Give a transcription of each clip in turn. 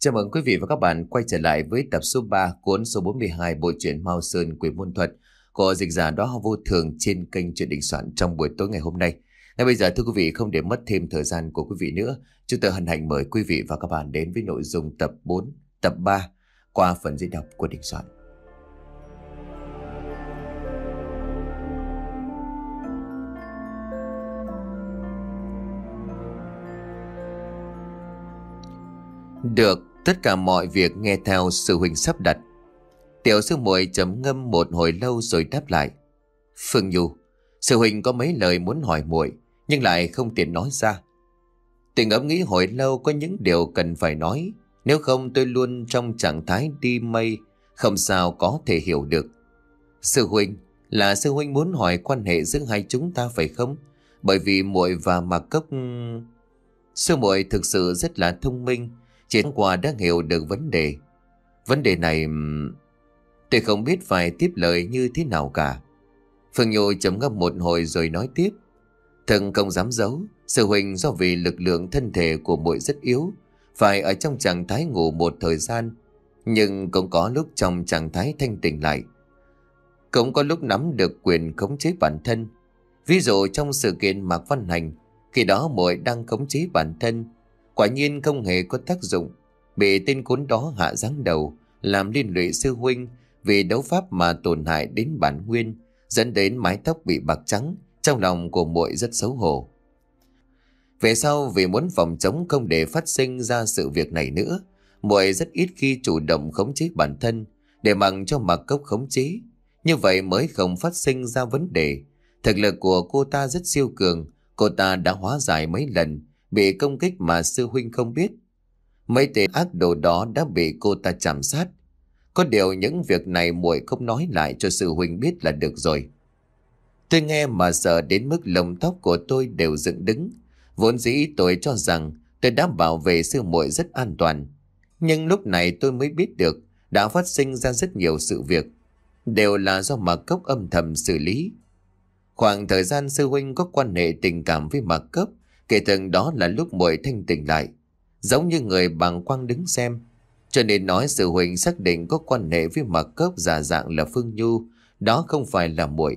Chào mừng quý vị và các bạn quay trở lại với tập số 3 cuốn số 42 bộ truyện Mao Sơn Quỷ Môn Thuật của dịch giả đó vô thường trên kênh truyện định soạn trong buổi tối ngày hôm nay. Ngay bây giờ thưa quý vị không để mất thêm thời gian của quý vị nữa, chúng tôi hân hạnh mời quý vị và các bạn đến với nội dung tập 4, tập 3 qua phần diễn đọc của định soạn. Được Tất cả mọi việc nghe theo sư huynh sắp đặt. Tiểu sư muội chấm ngâm một hồi lâu rồi đáp lại. Phương Nhu, sư huynh có mấy lời muốn hỏi muội nhưng lại không tiện nói ra. Tình ngẫm nghĩ hồi lâu có những điều cần phải nói, nếu không tôi luôn trong trạng thái đi mây, không sao có thể hiểu được. Sư huynh, là sư huynh muốn hỏi quan hệ giữa hai chúng ta phải không? Bởi vì muội và Mạc Cốc... Sư muội thực sự rất là thông minh, Chị Hòa đã hiểu được vấn đề. Vấn đề này... Tôi không biết phải tiếp lời như thế nào cả. Phương Nhô chấm ngâm một hồi rồi nói tiếp. Thần không dám giấu, sư huynh do vì lực lượng thân thể của muội rất yếu, phải ở trong trạng thái ngủ một thời gian, nhưng cũng có lúc trong trạng thái thanh tỉnh lại. Cũng có lúc nắm được quyền khống chế bản thân. Ví dụ trong sự kiện Mạc Văn Hành, khi đó muội đang khống chế bản thân, Quả nhiên không hề có tác dụng Bị tên cuốn đó hạ giáng đầu Làm liên lụy sư huynh Vì đấu pháp mà tổn hại đến bản nguyên Dẫn đến mái tóc bị bạc trắng Trong lòng của muội rất xấu hổ Về sau vì muốn phòng chống không để phát sinh ra sự việc này nữa muội rất ít khi chủ động khống chế bản thân Để mặc cho mặc cốc khống chế Như vậy mới không phát sinh ra vấn đề Thực lực của cô ta rất siêu cường Cô ta đã hóa giải mấy lần bị công kích mà sư huynh không biết. Mấy tên ác đồ đó đã bị cô ta chạm sát. Có điều những việc này muội không nói lại cho sư huynh biết là được rồi. Tôi nghe mà sợ đến mức lồng tóc của tôi đều dựng đứng. Vốn dĩ tôi cho rằng tôi đã bảo vệ sư muội rất an toàn. Nhưng lúc này tôi mới biết được đã phát sinh ra rất nhiều sự việc. Đều là do Mạc Cốc âm thầm xử lý. Khoảng thời gian sư huynh có quan hệ tình cảm với Mạc Cốc Kể từ đó là lúc muội thanh tỉnh lại, giống như người bằng quang đứng xem. Cho nên nói sự huynh xác định có quan hệ với mặt cớp giả dạng là Phương Nhu, đó không phải là muội.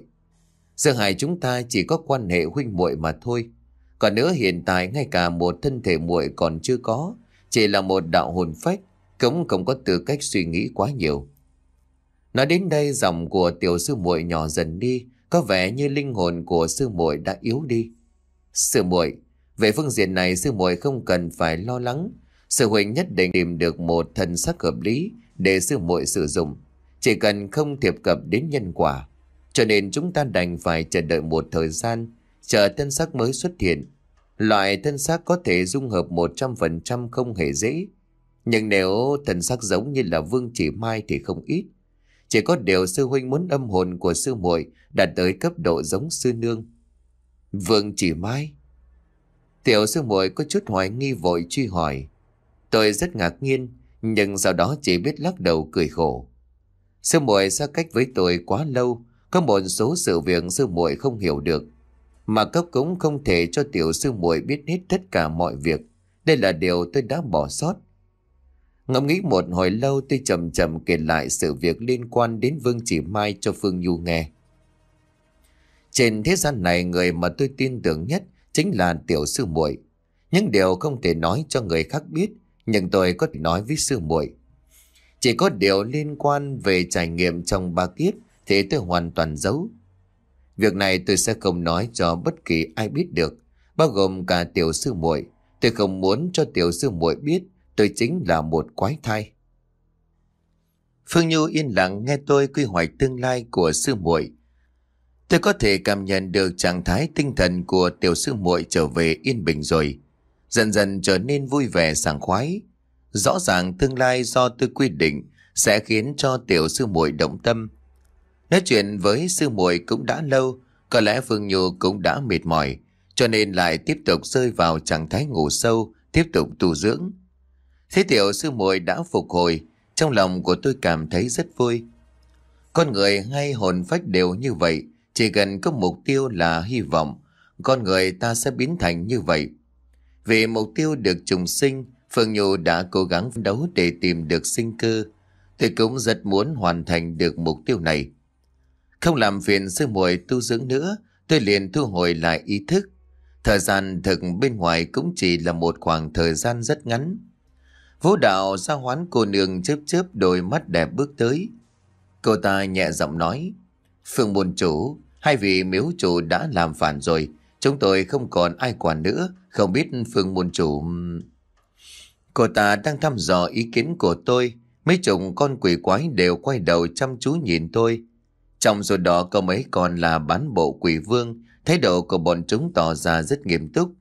Giữa hai chúng ta chỉ có quan hệ huynh muội mà thôi. Còn nữa hiện tại ngay cả một thân thể muội còn chưa có, chỉ là một đạo hồn phách, cũng không có tư cách suy nghĩ quá nhiều. Nói đến đây giọng của tiểu sư muội nhỏ dần đi, có vẻ như linh hồn của sư muội đã yếu đi. Sư muội, về phương diện này sư muội không cần phải lo lắng. Sư huynh nhất định tìm được một thần sắc hợp lý để sư muội sử dụng. Chỉ cần không thiệp cập đến nhân quả. Cho nên chúng ta đành phải chờ đợi một thời gian, chờ thân sắc mới xuất hiện. Loại thân xác có thể dung hợp 100% không hề dễ. Nhưng nếu thần sắc giống như là Vương Chỉ Mai thì không ít. Chỉ có điều sư huynh muốn âm hồn của sư muội đạt tới cấp độ giống sư nương. Vương Chỉ Mai? Tiểu sư muội có chút hoài nghi vội truy hỏi. Tôi rất ngạc nhiên, nhưng sau đó chỉ biết lắc đầu cười khổ. Sư muội xa cách với tôi quá lâu, có một số sự việc sư muội không hiểu được. Mà cấp cũng không thể cho tiểu sư muội biết hết tất cả mọi việc. Đây là điều tôi đã bỏ sót. Ngẫm nghĩ một hồi lâu tôi chậm chậm kể lại sự việc liên quan đến Vương Chỉ Mai cho Phương Nhu nghe. Trên thế gian này người mà tôi tin tưởng nhất chính là tiểu sư muội. Những điều không thể nói cho người khác biết, nhưng tôi có thể nói với sư muội. Chỉ có điều liên quan về trải nghiệm trong ba kiếp thì tôi hoàn toàn giấu. Việc này tôi sẽ không nói cho bất kỳ ai biết được, bao gồm cả tiểu sư muội. Tôi không muốn cho tiểu sư muội biết tôi chính là một quái thai. Phương Nhu yên lặng nghe tôi quy hoạch tương lai của sư muội, Tôi có thể cảm nhận được trạng thái tinh thần của tiểu sư muội trở về yên bình rồi. Dần dần trở nên vui vẻ sảng khoái. Rõ ràng tương lai do tôi quy định sẽ khiến cho tiểu sư muội động tâm. Nói chuyện với sư muội cũng đã lâu, có lẽ Phương Nhu cũng đã mệt mỏi, cho nên lại tiếp tục rơi vào trạng thái ngủ sâu, tiếp tục tu dưỡng. Thế tiểu sư muội đã phục hồi, trong lòng của tôi cảm thấy rất vui. Con người hay hồn phách đều như vậy, chỉ cần có mục tiêu là hy vọng, con người ta sẽ biến thành như vậy. Vì mục tiêu được trùng sinh, Phương Nhu đã cố gắng phấn đấu để tìm được sinh cơ. Tôi cũng rất muốn hoàn thành được mục tiêu này. Không làm phiền sư muội tu dưỡng nữa, tôi liền thu hồi lại ý thức. Thời gian thực bên ngoài cũng chỉ là một khoảng thời gian rất ngắn. Vũ đạo ra hoán cô nương chớp chớp đôi mắt đẹp bước tới. Cô ta nhẹ giọng nói, Phương Bồn Chủ, hai vị miếu chủ đã làm phản rồi. Chúng tôi không còn ai quản nữa, không biết Phương Bồn Chủ... Cô ta đang thăm dò ý kiến của tôi. Mấy chục con quỷ quái đều quay đầu chăm chú nhìn tôi. Trong số đó có mấy con là bán bộ quỷ vương, thái độ của bọn chúng tỏ ra rất nghiêm túc.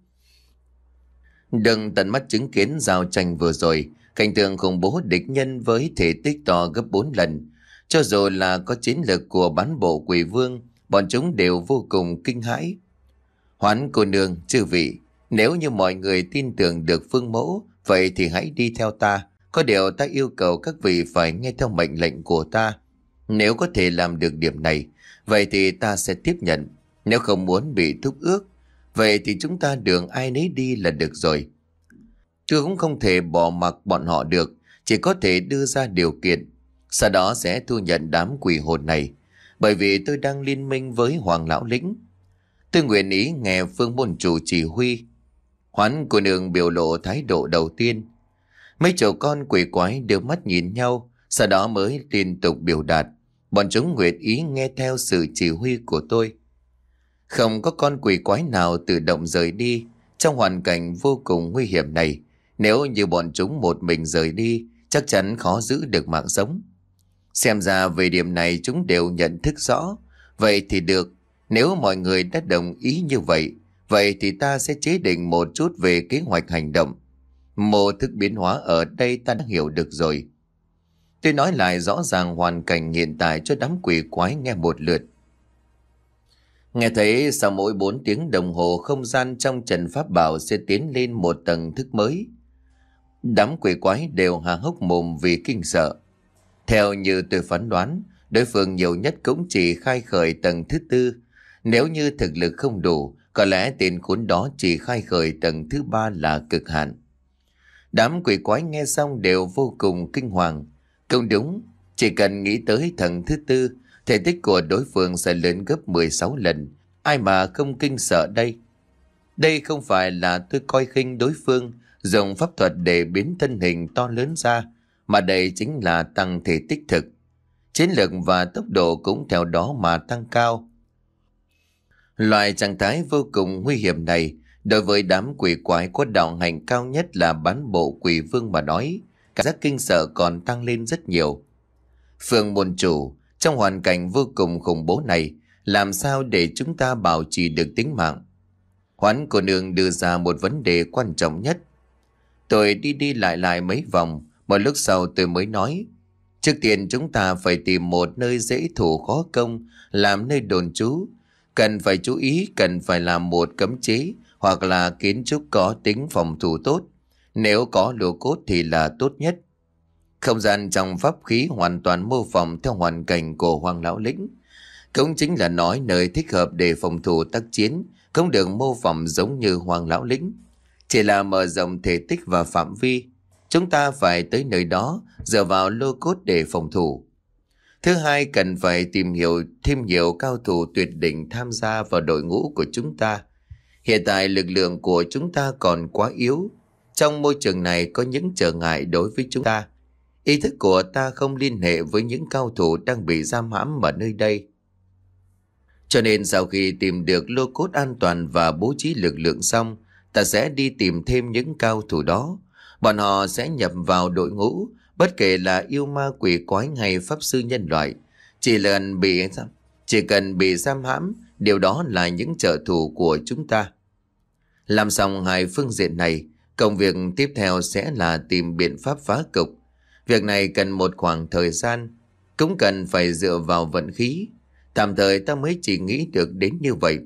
Đừng tận mắt chứng kiến giao tranh vừa rồi, cảnh tượng khủng bố địch nhân với thể tích to gấp 4 lần, cho dù là có chiến lực của bán bộ quỷ vương, bọn chúng đều vô cùng kinh hãi. Hoán cô nương, chư vị, nếu như mọi người tin tưởng được phương mẫu, vậy thì hãy đi theo ta. Có điều ta yêu cầu các vị phải nghe theo mệnh lệnh của ta. Nếu có thể làm được điểm này, vậy thì ta sẽ tiếp nhận. Nếu không muốn bị thúc ước, vậy thì chúng ta đường ai nấy đi là được rồi. Tôi cũng không thể bỏ mặc bọn họ được, chỉ có thể đưa ra điều kiện. Sau đó sẽ thu nhận đám quỷ hồn này Bởi vì tôi đang liên minh với Hoàng Lão Lĩnh Tôi nguyện ý nghe phương môn chủ chỉ huy Hoán cô nương biểu lộ thái độ đầu tiên Mấy chầu con quỷ quái đều mắt nhìn nhau Sau đó mới liên tục biểu đạt Bọn chúng nguyện ý nghe theo sự chỉ huy của tôi Không có con quỷ quái nào tự động rời đi Trong hoàn cảnh vô cùng nguy hiểm này Nếu như bọn chúng một mình rời đi Chắc chắn khó giữ được mạng sống Xem ra về điểm này chúng đều nhận thức rõ. Vậy thì được, nếu mọi người đã đồng ý như vậy, vậy thì ta sẽ chế định một chút về kế hoạch hành động. Mô thức biến hóa ở đây ta đã hiểu được rồi. Tôi nói lại rõ ràng hoàn cảnh hiện tại cho đám quỷ quái nghe một lượt. Nghe thấy sau mỗi 4 tiếng đồng hồ không gian trong trần pháp bảo sẽ tiến lên một tầng thức mới. Đám quỷ quái đều hà hốc mồm vì kinh sợ. Theo như tôi phán đoán, đối phương nhiều nhất cũng chỉ khai khởi tầng thứ tư. Nếu như thực lực không đủ, có lẽ tên khốn đó chỉ khai khởi tầng thứ ba là cực hạn. Đám quỷ quái nghe xong đều vô cùng kinh hoàng. Không đúng, chỉ cần nghĩ tới tầng thứ tư, thể tích của đối phương sẽ lớn gấp 16 lần. Ai mà không kinh sợ đây? Đây không phải là tôi coi khinh đối phương, dùng pháp thuật để biến thân hình to lớn ra, mà đây chính là tăng thể tích thực. Chiến lược và tốc độ cũng theo đó mà tăng cao. Loại trạng thái vô cùng nguy hiểm này đối với đám quỷ quái có đạo hành cao nhất là bán bộ quỷ vương mà nói, cảm giác kinh sợ còn tăng lên rất nhiều. Phương môn chủ, trong hoàn cảnh vô cùng khủng bố này, làm sao để chúng ta bảo trì được tính mạng? Hoán cô nương đưa ra một vấn đề quan trọng nhất. Tôi đi đi lại lại mấy vòng, một lúc sau tôi mới nói Trước tiên chúng ta phải tìm một nơi dễ thủ khó công Làm nơi đồn trú Cần phải chú ý cần phải làm một cấm chế Hoặc là kiến trúc có tính phòng thủ tốt Nếu có lùa cốt thì là tốt nhất Không gian trong pháp khí hoàn toàn mô phỏng theo hoàn cảnh của hoàng lão lĩnh Cũng chính là nói nơi thích hợp để phòng thủ tác chiến Không được mô phỏng giống như hoàng lão lĩnh Chỉ là mở rộng thể tích và phạm vi Chúng ta phải tới nơi đó dựa vào lô cốt để phòng thủ. Thứ hai, cần phải tìm hiểu thêm nhiều cao thủ tuyệt đỉnh tham gia vào đội ngũ của chúng ta. Hiện tại lực lượng của chúng ta còn quá yếu. Trong môi trường này có những trở ngại đối với chúng ta. Ý thức của ta không liên hệ với những cao thủ đang bị giam hãm ở nơi đây. Cho nên sau khi tìm được lô cốt an toàn và bố trí lực lượng xong, ta sẽ đi tìm thêm những cao thủ đó Bọn họ sẽ nhập vào đội ngũ, bất kể là yêu ma quỷ quái hay pháp sư nhân loại. Chỉ cần bị chỉ cần bị giam hãm, điều đó là những trợ thủ của chúng ta. Làm xong hai phương diện này, công việc tiếp theo sẽ là tìm biện pháp phá cục. Việc này cần một khoảng thời gian, cũng cần phải dựa vào vận khí. Tạm thời ta mới chỉ nghĩ được đến như vậy.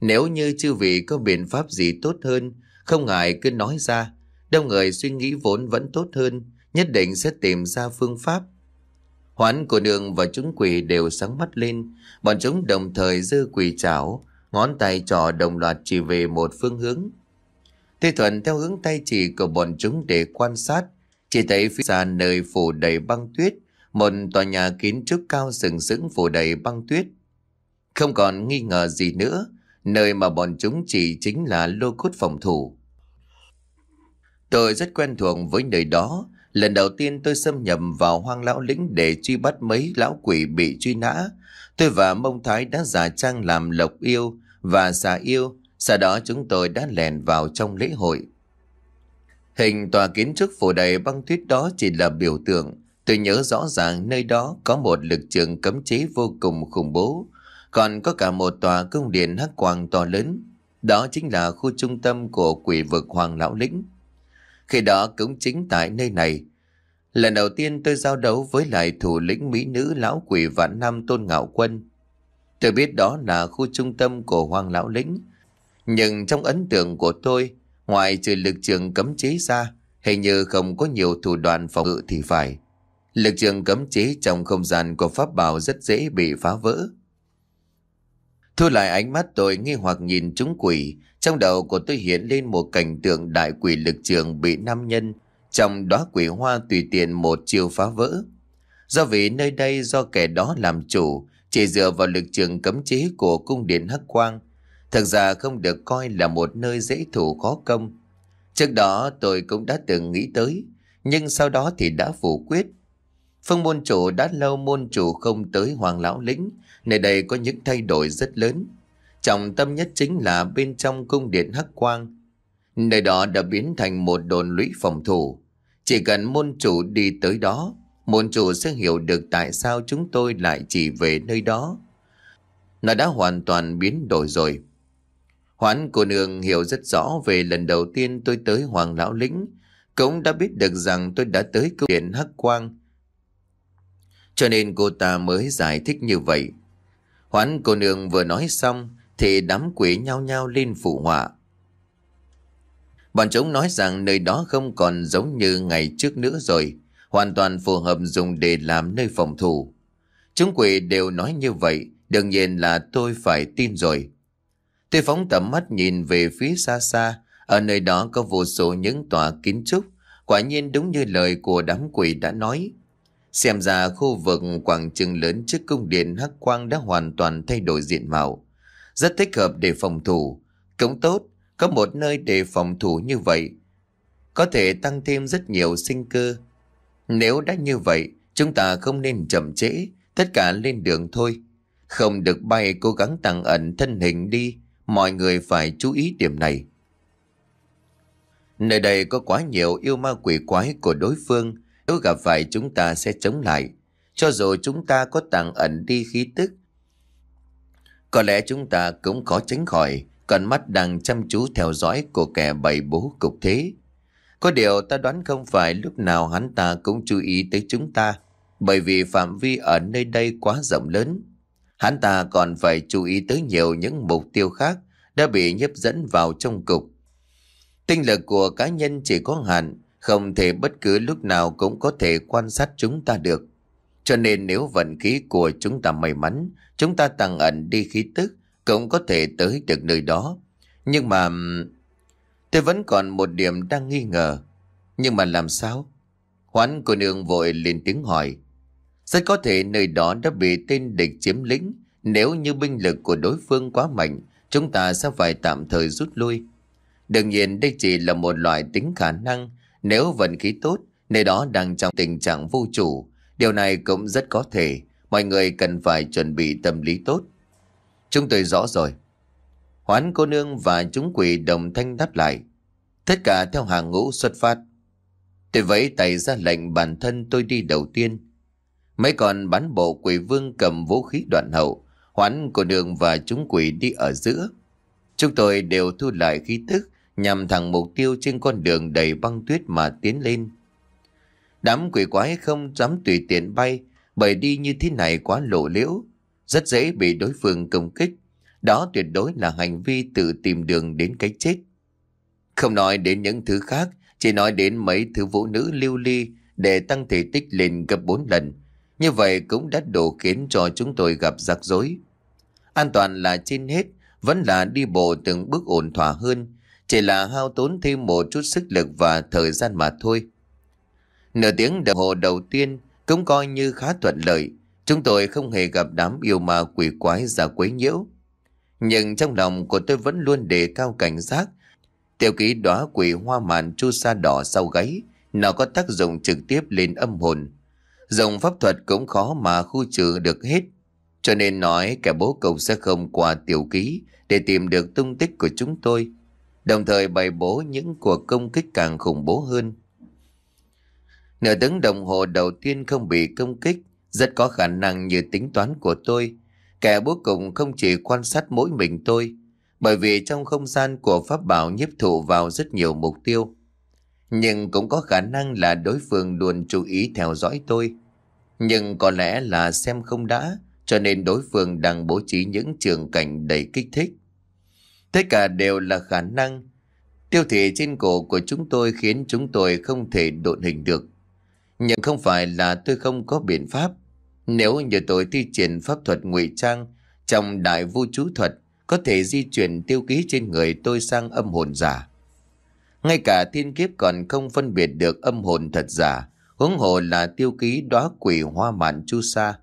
Nếu như chư vị có biện pháp gì tốt hơn, không ngại cứ nói ra. Đông người suy nghĩ vốn vẫn tốt hơn, nhất định sẽ tìm ra phương pháp. Hoãn của đường và chúng quỷ đều sáng mắt lên, bọn chúng đồng thời dư quỷ chảo, ngón tay trỏ đồng loạt chỉ về một phương hướng. Thế thuận theo hướng tay chỉ của bọn chúng để quan sát, chỉ thấy phía xa nơi phủ đầy băng tuyết, một tòa nhà kiến trúc cao sừng sững phủ đầy băng tuyết. Không còn nghi ngờ gì nữa, nơi mà bọn chúng chỉ chính là lô cốt phòng thủ. Tôi rất quen thuộc với nơi đó. Lần đầu tiên tôi xâm nhập vào hoang lão lĩnh để truy bắt mấy lão quỷ bị truy nã. Tôi và Mông Thái đã giả trang làm lộc yêu và xà yêu. Sau đó chúng tôi đã lèn vào trong lễ hội. Hình tòa kiến trúc phủ đầy băng tuyết đó chỉ là biểu tượng. Tôi nhớ rõ ràng nơi đó có một lực trường cấm chế vô cùng khủng bố. Còn có cả một tòa cung điện hắc quang to lớn. Đó chính là khu trung tâm của quỷ vực Hoàng Lão Lĩnh. Khi đó cũng chính tại nơi này. Lần đầu tiên tôi giao đấu với lại thủ lĩnh mỹ nữ lão quỷ vạn năm tôn ngạo quân. Tôi biết đó là khu trung tâm của hoàng lão lĩnh. Nhưng trong ấn tượng của tôi, ngoài trừ lực trường cấm chế ra, hình như không có nhiều thủ đoạn phòng ngự thì phải. Lực trường cấm chế trong không gian của pháp bảo rất dễ bị phá vỡ. Thu lại ánh mắt tôi nghi hoặc nhìn chúng quỷ, trong đầu của tôi hiện lên một cảnh tượng đại quỷ lực trường bị nam nhân trong đó quỷ hoa tùy tiện một chiều phá vỡ. Do vì nơi đây do kẻ đó làm chủ, chỉ dựa vào lực trường cấm chế của cung điện Hắc Quang, thực ra không được coi là một nơi dễ thủ khó công. Trước đó tôi cũng đã từng nghĩ tới, nhưng sau đó thì đã phủ quyết. Phương môn chủ đã lâu môn chủ không tới Hoàng Lão Lĩnh, nơi đây có những thay đổi rất lớn trọng tâm nhất chính là bên trong cung điện Hắc Quang. Nơi đó đã biến thành một đồn lũy phòng thủ. Chỉ cần môn chủ đi tới đó, môn chủ sẽ hiểu được tại sao chúng tôi lại chỉ về nơi đó. Nó đã hoàn toàn biến đổi rồi. Hoán cô nương hiểu rất rõ về lần đầu tiên tôi tới Hoàng Lão Lĩnh, cũng đã biết được rằng tôi đã tới cung điện Hắc Quang. Cho nên cô ta mới giải thích như vậy. Hoán cô nương vừa nói xong, thì đám quỷ nhao nhao lên phụ họa. Bọn chúng nói rằng nơi đó không còn giống như ngày trước nữa rồi, hoàn toàn phù hợp dùng để làm nơi phòng thủ. Chúng quỷ đều nói như vậy, đương nhiên là tôi phải tin rồi. Tôi phóng tầm mắt nhìn về phía xa xa, ở nơi đó có vô số những tòa kiến trúc, quả nhiên đúng như lời của đám quỷ đã nói. Xem ra khu vực quảng trường lớn trước cung điện Hắc Quang đã hoàn toàn thay đổi diện mạo rất thích hợp để phòng thủ. Cũng tốt, có một nơi để phòng thủ như vậy, có thể tăng thêm rất nhiều sinh cơ. Nếu đã như vậy, chúng ta không nên chậm trễ, tất cả lên đường thôi. Không được bay cố gắng tăng ẩn thân hình đi, mọi người phải chú ý điểm này. Nơi đây có quá nhiều yêu ma quỷ quái của đối phương, nếu gặp phải chúng ta sẽ chống lại. Cho dù chúng ta có tàng ẩn đi khí tức, có lẽ chúng ta cũng khó tránh khỏi Còn mắt đang chăm chú theo dõi của kẻ bày bố cục thế Có điều ta đoán không phải lúc nào hắn ta cũng chú ý tới chúng ta Bởi vì phạm vi ở nơi đây quá rộng lớn Hắn ta còn phải chú ý tới nhiều những mục tiêu khác Đã bị nhấp dẫn vào trong cục Tinh lực của cá nhân chỉ có hạn Không thể bất cứ lúc nào cũng có thể quan sát chúng ta được cho nên nếu vận khí của chúng ta may mắn, chúng ta tăng ẩn đi khí tức, cũng có thể tới được nơi đó. Nhưng mà... Tôi vẫn còn một điểm đang nghi ngờ. Nhưng mà làm sao? Hoán cô nương vội lên tiếng hỏi. Rất có thể nơi đó đã bị tên địch chiếm lĩnh. Nếu như binh lực của đối phương quá mạnh, chúng ta sẽ phải tạm thời rút lui. Đương nhiên đây chỉ là một loại tính khả năng. Nếu vận khí tốt, nơi đó đang trong tình trạng vô chủ, Điều này cũng rất có thể, mọi người cần phải chuẩn bị tâm lý tốt. Chúng tôi rõ rồi. Hoán cô nương và chúng quỷ đồng thanh đáp lại. Tất cả theo hàng ngũ xuất phát. Tôi vẫy tay ra lệnh bản thân tôi đi đầu tiên. Mấy con bán bộ quỷ vương cầm vũ khí đoạn hậu, hoán cô nương và chúng quỷ đi ở giữa. Chúng tôi đều thu lại khí tức nhằm thẳng mục tiêu trên con đường đầy băng tuyết mà tiến lên. Đám quỷ quái không dám tùy tiện bay, bởi đi như thế này quá lộ liễu, rất dễ bị đối phương công kích. Đó tuyệt đối là hành vi tự tìm đường đến cái chết. Không nói đến những thứ khác, chỉ nói đến mấy thứ vũ nữ lưu ly để tăng thể tích lên gấp 4 lần. Như vậy cũng đã đủ khiến cho chúng tôi gặp rắc rối. An toàn là trên hết, vẫn là đi bộ từng bước ổn thỏa hơn, chỉ là hao tốn thêm một chút sức lực và thời gian mà thôi. Nửa tiếng đồng hồ đầu tiên cũng coi như khá thuận lợi. Chúng tôi không hề gặp đám yêu ma quỷ quái giả quấy nhiễu. Nhưng trong lòng của tôi vẫn luôn đề cao cảnh giác. Tiêu ký đóa quỷ hoa màn chu sa đỏ sau gáy, nó có tác dụng trực tiếp lên âm hồn. Dòng pháp thuật cũng khó mà khu trừ được hết. Cho nên nói kẻ bố cầu sẽ không qua tiểu ký để tìm được tung tích của chúng tôi. Đồng thời bày bố những cuộc công kích càng khủng bố hơn. Nửa tiếng đồng hồ đầu tiên không bị công kích, rất có khả năng như tính toán của tôi. Kẻ bố cùng không chỉ quan sát mỗi mình tôi, bởi vì trong không gian của pháp bảo nhiếp thụ vào rất nhiều mục tiêu. Nhưng cũng có khả năng là đối phương luôn chú ý theo dõi tôi. Nhưng có lẽ là xem không đã, cho nên đối phương đang bố trí những trường cảnh đầy kích thích. Tất cả đều là khả năng. Tiêu thể trên cổ của chúng tôi khiến chúng tôi không thể độn hình được. Nhưng không phải là tôi không có biện pháp. Nếu nhờ tôi thi triển pháp thuật ngụy trang trong đại vô chú thuật, có thể di chuyển tiêu ký trên người tôi sang âm hồn giả. Ngay cả thiên kiếp còn không phân biệt được âm hồn thật giả, huống hồ là tiêu ký đóa quỷ hoa mạn chu sa.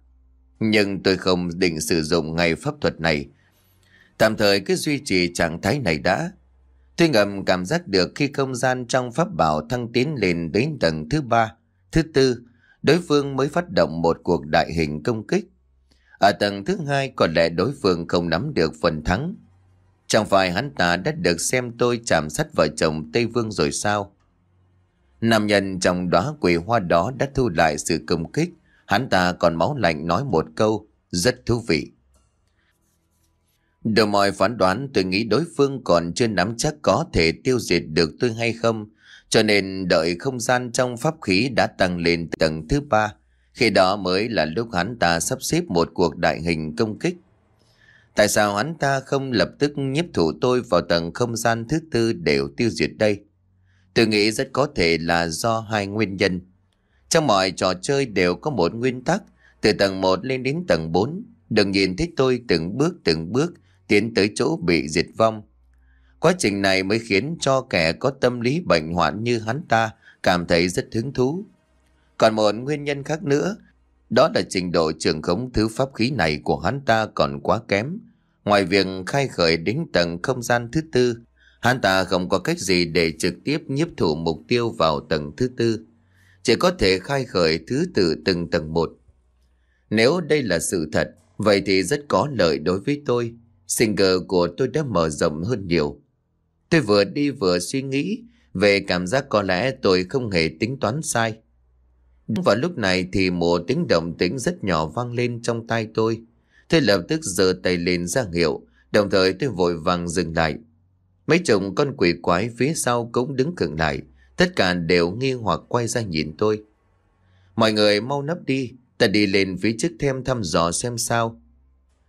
Nhưng tôi không định sử dụng ngay pháp thuật này. Tạm thời cứ duy trì trạng thái này đã. Tôi ngầm cảm giác được khi không gian trong pháp bảo thăng tiến lên đến tầng thứ ba, Thứ tư, đối phương mới phát động một cuộc đại hình công kích. Ở tầng thứ hai có lẽ đối phương không nắm được phần thắng. Chẳng phải hắn ta đã được xem tôi chạm sắt vợ chồng Tây Vương rồi sao? Nam nhân trong đóa quỷ hoa đó đã thu lại sự công kích. Hắn ta còn máu lạnh nói một câu rất thú vị. Đầu mọi phán đoán tôi nghĩ đối phương còn chưa nắm chắc có thể tiêu diệt được tôi hay không cho nên đợi không gian trong pháp khí đã tăng lên tầng thứ ba, khi đó mới là lúc hắn ta sắp xếp một cuộc đại hình công kích. Tại sao hắn ta không lập tức nhiếp thủ tôi vào tầng không gian thứ tư đều tiêu diệt đây? Tôi nghĩ rất có thể là do hai nguyên nhân. Trong mọi trò chơi đều có một nguyên tắc, từ tầng 1 lên đến tầng 4, đừng nhìn thấy tôi từng bước từng bước tiến tới chỗ bị diệt vong. Quá trình này mới khiến cho kẻ có tâm lý bệnh hoạn như hắn ta cảm thấy rất hứng thú. Còn một nguyên nhân khác nữa, đó là trình độ trường khống thứ pháp khí này của hắn ta còn quá kém. Ngoài việc khai khởi đến tầng không gian thứ tư, hắn ta không có cách gì để trực tiếp nhiếp thủ mục tiêu vào tầng thứ tư. Chỉ có thể khai khởi thứ tự từng tầng một. Nếu đây là sự thật, vậy thì rất có lợi đối với tôi. Singer của tôi đã mở rộng hơn nhiều. Tôi vừa đi vừa suy nghĩ về cảm giác có lẽ tôi không hề tính toán sai. Vào lúc này thì một tiếng động tĩnh rất nhỏ vang lên trong tai tôi. Tôi lập tức giơ tay lên ra hiệu, đồng thời tôi vội vàng dừng lại. Mấy chồng con quỷ quái phía sau cũng đứng cận lại, tất cả đều nghi hoặc quay ra nhìn tôi. Mọi người mau nấp đi, ta đi lên phía trước thêm thăm dò xem sao.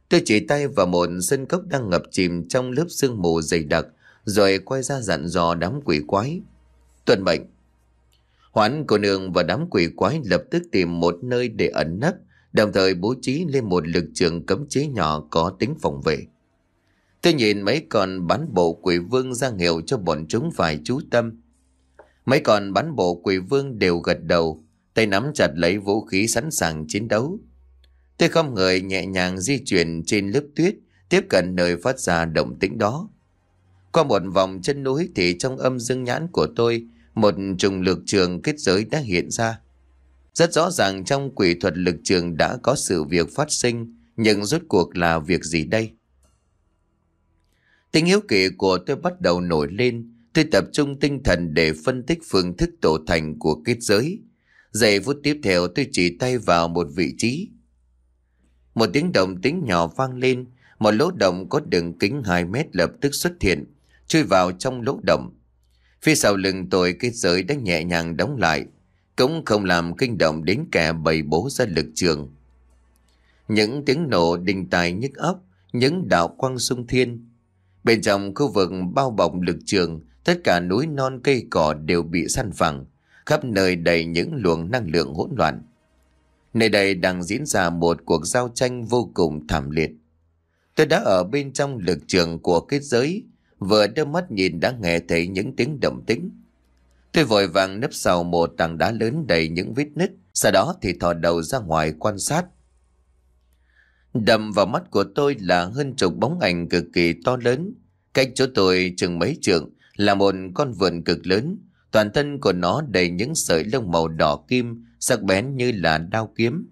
Tôi chỉ tay vào một sân cốc đang ngập chìm trong lớp sương mù dày đặc, rồi quay ra dặn dò đám quỷ quái. Tuần mệnh. Hoán cô nương và đám quỷ quái lập tức tìm một nơi để ẩn nấp, đồng thời bố trí lên một lực trường cấm chế nhỏ có tính phòng vệ. Tôi nhìn mấy con bán bộ quỷ vương ra hiệu cho bọn chúng phải chú tâm. Mấy con bán bộ quỷ vương đều gật đầu, tay nắm chặt lấy vũ khí sẵn sàng chiến đấu. Tôi không người nhẹ nhàng di chuyển trên lớp tuyết, tiếp cận nơi phát ra động tĩnh đó. Qua một vòng chân núi thì trong âm dương nhãn của tôi, một trùng lực trường kết giới đã hiện ra. Rất rõ ràng trong quỷ thuật lực trường đã có sự việc phát sinh, nhưng rốt cuộc là việc gì đây? Tình hiếu kỳ của tôi bắt đầu nổi lên, tôi tập trung tinh thần để phân tích phương thức tổ thành của kết giới. Giây phút tiếp theo tôi chỉ tay vào một vị trí. Một tiếng động tính nhỏ vang lên, một lỗ động có đường kính 2 mét lập tức xuất hiện chui vào trong lỗ động. Phía sau lưng tôi cái giới đã nhẹ nhàng đóng lại, cũng không làm kinh động đến kẻ bày bố ra lực trường. Những tiếng nổ đình tài nhức ấp, những đạo quang sung thiên. Bên trong khu vực bao bọc lực trường, tất cả núi non cây cỏ đều bị săn phẳng, khắp nơi đầy những luồng năng lượng hỗn loạn. Nơi đây đang diễn ra một cuộc giao tranh vô cùng thảm liệt. Tôi đã ở bên trong lực trường của kết giới, vừa đưa mắt nhìn đã nghe thấy những tiếng động tĩnh. Tôi vội vàng nấp sau một tảng đá lớn đầy những vết nứt, sau đó thì thò đầu ra ngoài quan sát. Đầm vào mắt của tôi là hơn chục bóng ảnh cực kỳ to lớn. Cách chỗ tôi chừng mấy trượng là một con vượn cực lớn. Toàn thân của nó đầy những sợi lông màu đỏ kim, sắc bén như là đao kiếm.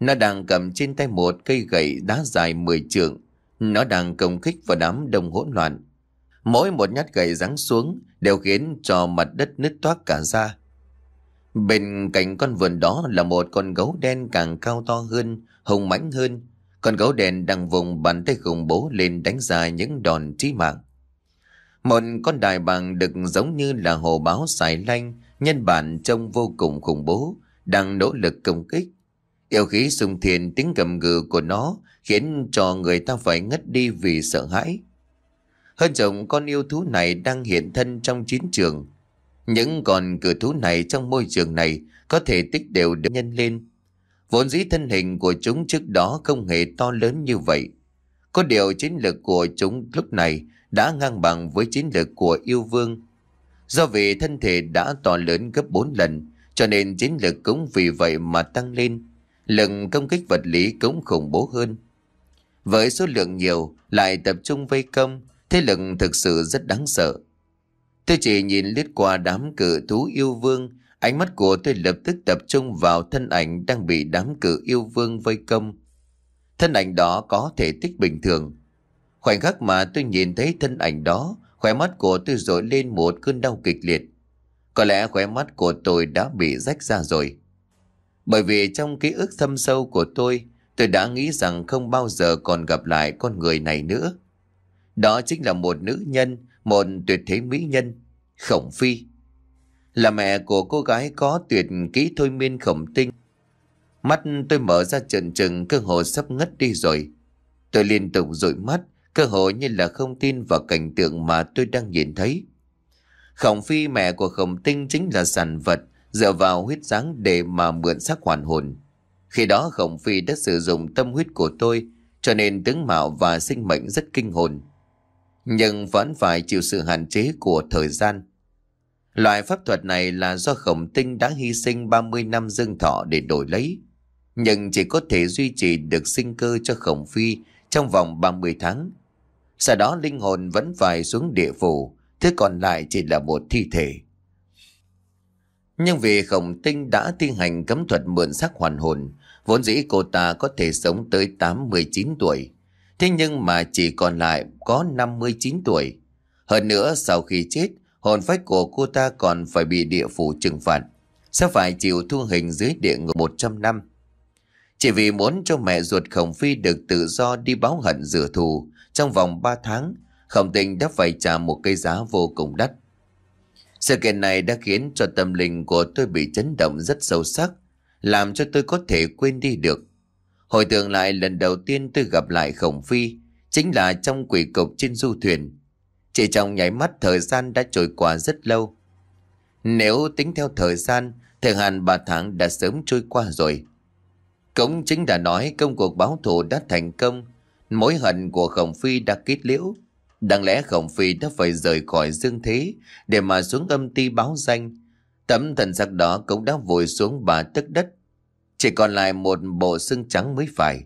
Nó đang cầm trên tay một cây gậy đá dài 10 trượng. Nó đang công kích vào đám đông hỗn loạn. Mỗi một nhát gậy giáng xuống đều khiến cho mặt đất nứt toác cả ra. Bên cạnh con vườn đó là một con gấu đen càng cao to hơn, hùng mãnh hơn. Con gấu đen đang vùng bàn tay khủng bố lên đánh ra những đòn chí mạng. Một con đại bàng đực giống như là hồ báo xài lanh, nhân bản trông vô cùng khủng bố, đang nỗ lực công kích. Yêu khí sung thiền tiếng gầm gừ của nó khiến cho người ta phải ngất đi vì sợ hãi. Hơn rộng con yêu thú này đang hiện thân trong chiến trường. Những con cửa thú này trong môi trường này có thể tích đều được nhân lên. Vốn dĩ thân hình của chúng trước đó không hề to lớn như vậy. Có điều chiến lược của chúng lúc này đã ngang bằng với chiến lược của yêu vương. Do vì thân thể đã to lớn gấp 4 lần, cho nên chiến lược cũng vì vậy mà tăng lên. Lần công kích vật lý cũng khủng bố hơn. Với số lượng nhiều, lại tập trung vây công, Thế lực thực sự rất đáng sợ. Tôi chỉ nhìn lướt qua đám cự thú yêu vương, ánh mắt của tôi lập tức tập trung vào thân ảnh đang bị đám cự yêu vương vây công. Thân ảnh đó có thể tích bình thường. Khoảnh khắc mà tôi nhìn thấy thân ảnh đó, khóe mắt của tôi dội lên một cơn đau kịch liệt. Có lẽ khóe mắt của tôi đã bị rách ra rồi. Bởi vì trong ký ức thâm sâu của tôi, tôi đã nghĩ rằng không bao giờ còn gặp lại con người này nữa. Đó chính là một nữ nhân, một tuyệt thế mỹ nhân, Khổng Phi. Là mẹ của cô gái có tuyệt kỹ thôi miên khổng tinh. Mắt tôi mở ra trần trừng cơ hồ sắp ngất đi rồi. Tôi liên tục dụi mắt, cơ hồ như là không tin vào cảnh tượng mà tôi đang nhìn thấy. Khổng Phi mẹ của khổng tinh chính là sản vật dựa vào huyết dáng để mà mượn sắc hoàn hồn. Khi đó Khổng Phi đã sử dụng tâm huyết của tôi, cho nên tướng mạo và sinh mệnh rất kinh hồn nhưng vẫn phải chịu sự hạn chế của thời gian. Loại pháp thuật này là do khổng tinh đã hy sinh 30 năm dương thọ để đổi lấy, nhưng chỉ có thể duy trì được sinh cơ cho khổng phi trong vòng 30 tháng. Sau đó linh hồn vẫn phải xuống địa phủ, thế còn lại chỉ là một thi thể. Nhưng vì khổng tinh đã thi hành cấm thuật mượn sắc hoàn hồn, vốn dĩ cô ta có thể sống tới 8-19 tuổi. Thế nhưng mà chỉ còn lại có 59 tuổi. Hơn nữa sau khi chết, hồn phách của cô ta còn phải bị địa phủ trừng phạt. Sẽ phải chịu thu hình dưới địa ngục 100 năm. Chỉ vì muốn cho mẹ ruột Khổng Phi được tự do đi báo hận rửa thù trong vòng 3 tháng, Khổng tinh đã phải trả một cái giá vô cùng đắt. Sự kiện này đã khiến cho tâm linh của tôi bị chấn động rất sâu sắc, làm cho tôi có thể quên đi được Hồi tưởng lại lần đầu tiên tôi gặp lại Khổng Phi, chính là trong quỷ cục trên du thuyền. Chỉ trong nháy mắt thời gian đã trôi qua rất lâu. Nếu tính theo thời gian, thời hạn 3 tháng đã sớm trôi qua rồi. Cũng chính đã nói công cuộc báo thù đã thành công, mối hận của Khổng Phi đã kết liễu. Đáng lẽ Khổng Phi đã phải rời khỏi dương thế để mà xuống âm ti báo danh. Tấm thần sắc đó cũng đã vội xuống bà tức đất chỉ còn lại một bộ xương trắng mới phải.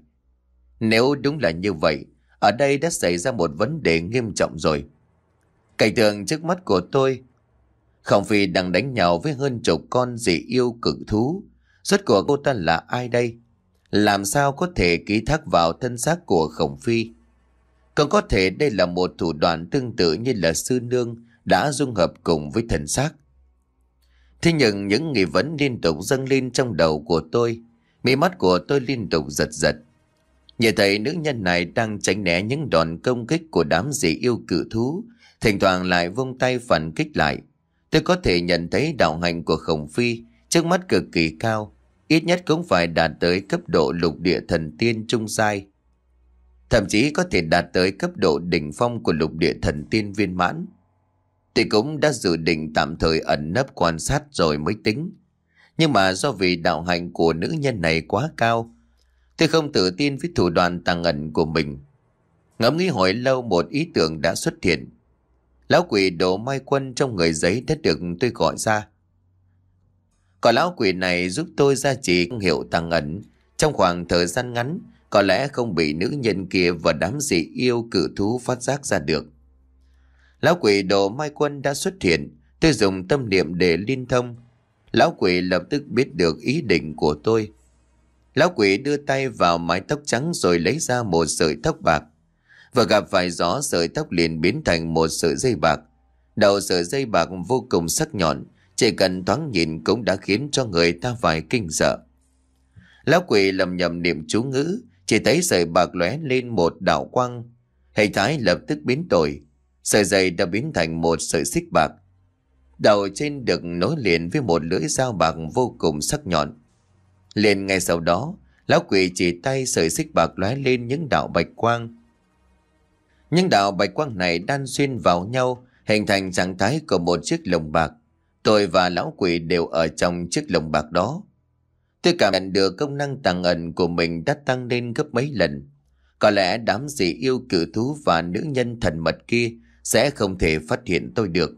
Nếu đúng là như vậy, ở đây đã xảy ra một vấn đề nghiêm trọng rồi. Cảnh tượng trước mắt của tôi, Khổng Phi đang đánh nhau với hơn chục con dị yêu cực thú. Rốt của cô ta là ai đây? Làm sao có thể ký thác vào thân xác của Khổng Phi? Còn có thể đây là một thủ đoạn tương tự như là sư nương đã dung hợp cùng với thần xác. Thế nhưng những nghi vấn liên tục dâng lên trong đầu của tôi. Mí mắt của tôi liên tục giật giật. Nhìn thấy nữ nhân này đang tránh né những đòn công kích của đám dị yêu cự thú. Thỉnh thoảng lại vung tay phản kích lại. Tôi có thể nhận thấy đạo hành của Khổng Phi trước mắt cực kỳ cao. Ít nhất cũng phải đạt tới cấp độ lục địa thần tiên trung giai. Thậm chí có thể đạt tới cấp độ đỉnh phong của lục địa thần tiên viên mãn. Tôi cũng đã dự định tạm thời ẩn nấp quan sát rồi mới tính. Nhưng mà do vì đạo hành của nữ nhân này quá cao, tôi không tự tin với thủ đoạn tàng ẩn của mình. Ngẫm nghĩ hỏi lâu một ý tưởng đã xuất hiện. Lão quỷ đổ mai quân trong người giấy đã được tôi gọi ra. có lão quỷ này giúp tôi ra chỉ hiệu tàng ẩn trong khoảng thời gian ngắn có lẽ không bị nữ nhân kia và đám dị yêu cử thú phát giác ra được. Lão quỷ đồ mai quân đã xuất hiện, tôi dùng tâm niệm để liên thông. Lão quỷ lập tức biết được ý định của tôi. Lão quỷ đưa tay vào mái tóc trắng rồi lấy ra một sợi tóc bạc. Vừa gặp vài gió sợi tóc liền biến thành một sợi dây bạc. Đầu sợi dây bạc vô cùng sắc nhọn, chỉ cần thoáng nhìn cũng đã khiến cho người ta phải kinh sợ. Lão quỷ lầm nhầm niệm chú ngữ, chỉ thấy sợi bạc lóe lên một đạo quang. hệ thái lập tức biến đổi, Sợi dây đã biến thành một sợi xích bạc. Đầu trên được nối liền với một lưỡi dao bạc vô cùng sắc nhọn. Liền ngay sau đó, lão quỷ chỉ tay sợi xích bạc lóe lên những đạo bạch quang. Những đạo bạch quang này đan xuyên vào nhau, hình thành trạng thái của một chiếc lồng bạc. Tôi và lão quỷ đều ở trong chiếc lồng bạc đó. Tôi cảm nhận được công năng tàng ẩn của mình đã tăng lên gấp mấy lần. Có lẽ đám dị yêu cử thú và nữ nhân thần mật kia sẽ không thể phát hiện tôi được.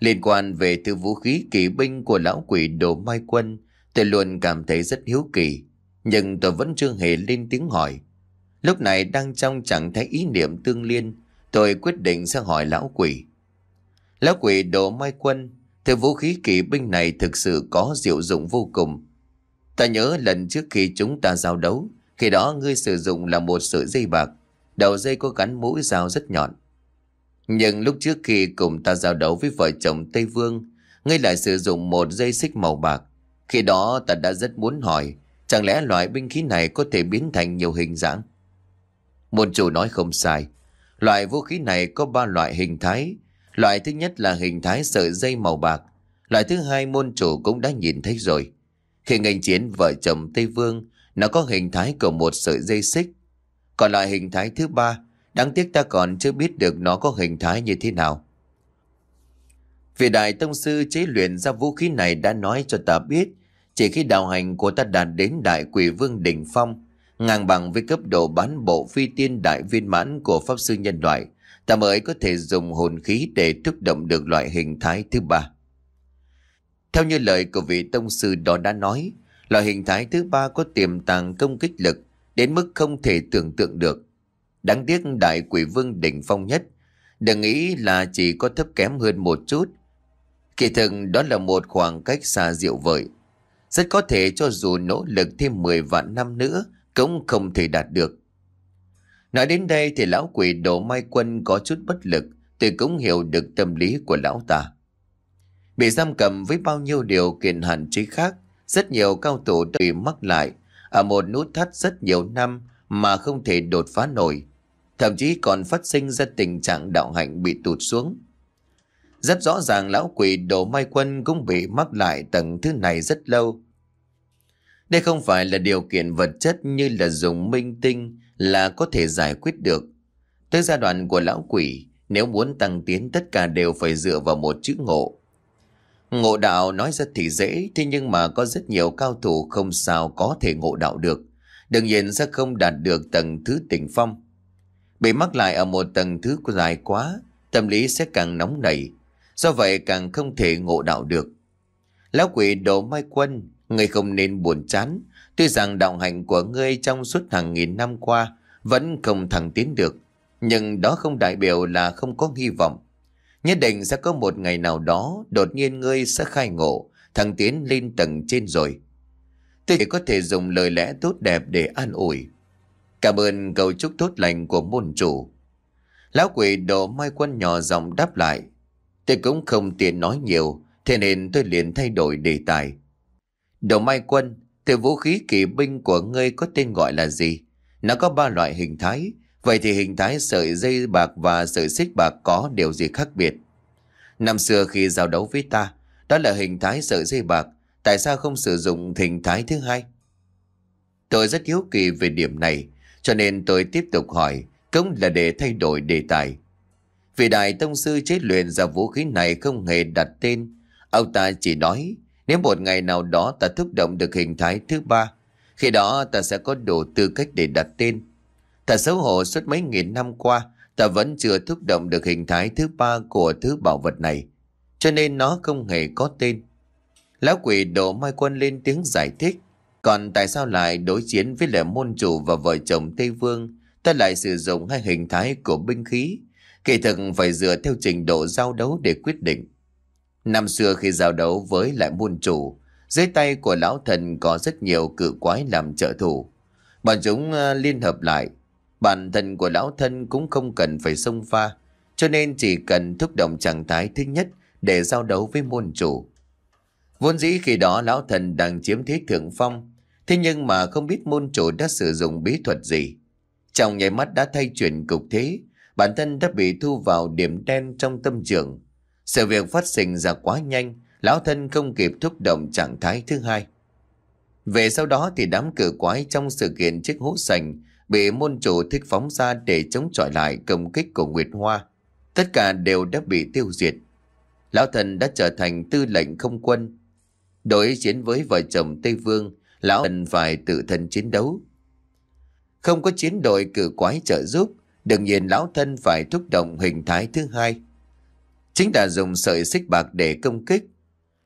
Liên quan về thứ vũ khí kỳ binh của lão quỷ đồ mai quân, tôi luôn cảm thấy rất hiếu kỳ, nhưng tôi vẫn chưa hề lên tiếng hỏi. Lúc này đang trong trạng thái ý niệm tương liên, tôi quyết định sẽ hỏi lão quỷ. Lão quỷ đồ mai quân, thứ vũ khí kỳ binh này thực sự có diệu dụng vô cùng. Ta nhớ lần trước khi chúng ta giao đấu, khi đó ngươi sử dụng là một sợi dây bạc, đầu dây có gắn mũi dao rất nhọn. Nhưng lúc trước khi cùng ta giao đấu với vợ chồng Tây Vương, ngươi lại sử dụng một dây xích màu bạc. Khi đó ta đã rất muốn hỏi, chẳng lẽ loại binh khí này có thể biến thành nhiều hình dạng? Môn chủ nói không sai. Loại vũ khí này có ba loại hình thái. Loại thứ nhất là hình thái sợi dây màu bạc. Loại thứ hai môn chủ cũng đã nhìn thấy rồi. Khi ngành chiến vợ chồng Tây Vương, nó có hình thái của một sợi dây xích. Còn loại hình thái thứ ba Đáng tiếc ta còn chưa biết được nó có hình thái như thế nào. Vì đại tông sư chế luyện ra vũ khí này đã nói cho ta biết, chỉ khi đạo hành của ta đạt đến đại quỷ vương đỉnh phong, ngang bằng với cấp độ bán bộ phi tiên đại viên mãn của pháp sư nhân loại, ta mới có thể dùng hồn khí để thức động được loại hình thái thứ ba. Theo như lời của vị tông sư đó đã nói, loại hình thái thứ ba có tiềm tàng công kích lực đến mức không thể tưởng tượng được. Đáng tiếc đại quỷ vương đỉnh phong nhất Đừng nghĩ là chỉ có thấp kém hơn một chút Kỳ thực đó là một khoảng cách xa diệu vời Rất có thể cho dù nỗ lực thêm 10 vạn năm nữa Cũng không thể đạt được Nói đến đây thì lão quỷ đồ mai quân có chút bất lực Tôi cũng hiểu được tâm lý của lão ta Bị giam cầm với bao nhiêu điều kiện hạn chế khác Rất nhiều cao thủ đã bị mắc lại Ở một nút thắt rất nhiều năm mà không thể đột phá nổi thậm chí còn phát sinh ra tình trạng đạo hạnh bị tụt xuống. Rất rõ ràng lão quỷ đổ mai quân cũng bị mắc lại tầng thứ này rất lâu. Đây không phải là điều kiện vật chất như là dùng minh tinh là có thể giải quyết được. Tới giai đoạn của lão quỷ, nếu muốn tăng tiến tất cả đều phải dựa vào một chữ ngộ. Ngộ đạo nói rất thì dễ, thế nhưng mà có rất nhiều cao thủ không sao có thể ngộ đạo được. Đương nhiên sẽ không đạt được tầng thứ tỉnh phong. Bị mắc lại ở một tầng thứ dài quá, tâm lý sẽ càng nóng nảy, do vậy càng không thể ngộ đạo được. Lão quỷ đồ mai quân, ngươi không nên buồn chán, tuy rằng đạo hành của ngươi trong suốt hàng nghìn năm qua vẫn không thẳng tiến được, nhưng đó không đại biểu là không có hy vọng. Nhất định sẽ có một ngày nào đó đột nhiên ngươi sẽ khai ngộ, thăng tiến lên tầng trên rồi. Tôi chỉ có thể dùng lời lẽ tốt đẹp để an ủi. Cảm ơn cầu chúc tốt lành của môn chủ. Lão quỷ đổ mai quân nhỏ giọng đáp lại. Tôi cũng không tiện nói nhiều, thế nên tôi liền thay đổi đề tài. Đồ mai quân, thì vũ khí kỵ binh của ngươi có tên gọi là gì? Nó có ba loại hình thái. Vậy thì hình thái sợi dây bạc và sợi xích bạc có điều gì khác biệt? Năm xưa khi giao đấu với ta, đó là hình thái sợi dây bạc. Tại sao không sử dụng hình thái thứ hai? Tôi rất hiếu kỳ về điểm này, cho nên tôi tiếp tục hỏi, cũng là để thay đổi đề tài. Vì đại tông sư chế luyện ra vũ khí này không hề đặt tên. Ông ta chỉ nói, nếu một ngày nào đó ta thúc động được hình thái thứ ba, khi đó ta sẽ có đủ tư cách để đặt tên. Ta xấu hổ suốt mấy nghìn năm qua, ta vẫn chưa thúc động được hình thái thứ ba của thứ bảo vật này. Cho nên nó không hề có tên. Lão quỷ đổ mai quân lên tiếng giải thích. Còn tại sao lại đối chiến với lẻ môn chủ và vợ chồng Tây Vương, ta lại sử dụng hai hình thái của binh khí? Kỳ thực phải dựa theo trình độ giao đấu để quyết định. Năm xưa khi giao đấu với lại môn chủ, dưới tay của lão thần có rất nhiều cự quái làm trợ thủ. Bọn chúng ờ, liên hợp lại, bản thân của lão thân cũng không cần phải xông pha, cho nên chỉ cần thúc động trạng thái thứ nhất để giao đấu với môn chủ. Vốn dĩ khi đó lão thần đang chiếm thế thượng phong, Thế nhưng mà không biết môn chủ đã sử dụng bí thuật gì. Trong nháy mắt đã thay chuyển cục thế, bản thân đã bị thu vào điểm đen trong tâm trường. Sự việc phát sinh ra quá nhanh, lão thân không kịp thúc động trạng thái thứ hai. Về sau đó thì đám cử quái trong sự kiện chiếc hũ sành bị môn chủ thích phóng ra để chống chọi lại công kích của Nguyệt Hoa. Tất cả đều đã bị tiêu diệt. Lão thần đã trở thành tư lệnh không quân. Đối chiến với vợ chồng Tây Vương, lão cần phải tự thân chiến đấu. Không có chiến đội cử quái trợ giúp, đương nhiên lão thân phải thúc động hình thái thứ hai. Chính là dùng sợi xích bạc để công kích.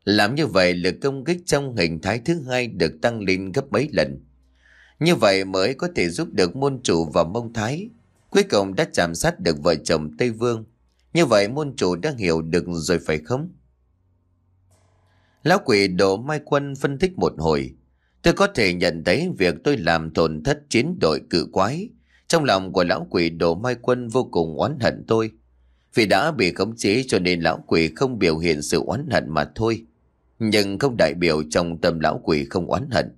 Làm như vậy lực công kích trong hình thái thứ hai được tăng lên gấp mấy lần. Như vậy mới có thể giúp được môn chủ và mông thái. Cuối cùng đã chạm sát được vợ chồng Tây Vương. Như vậy môn chủ đã hiểu được rồi phải không? Lão quỷ đổ mai quân phân tích một hồi. Tôi có thể nhận thấy việc tôi làm tổn thất chiến đội cự quái. Trong lòng của lão quỷ đồ mai quân vô cùng oán hận tôi. Vì đã bị khống chế cho nên lão quỷ không biểu hiện sự oán hận mà thôi. Nhưng không đại biểu trong tâm lão quỷ không oán hận.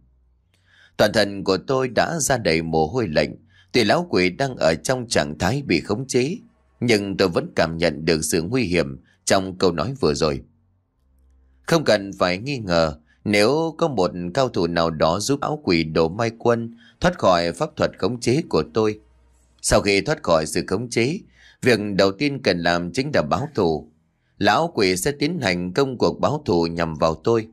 Toàn thân của tôi đã ra đầy mồ hôi lạnh. Tuy lão quỷ đang ở trong trạng thái bị khống chế. Nhưng tôi vẫn cảm nhận được sự nguy hiểm trong câu nói vừa rồi. Không cần phải nghi ngờ, nếu có một cao thủ nào đó giúp áo quỷ đổ mai quân thoát khỏi pháp thuật khống chế của tôi. Sau khi thoát khỏi sự khống chế, việc đầu tiên cần làm chính là báo thù. Lão quỷ sẽ tiến hành công cuộc báo thù nhằm vào tôi.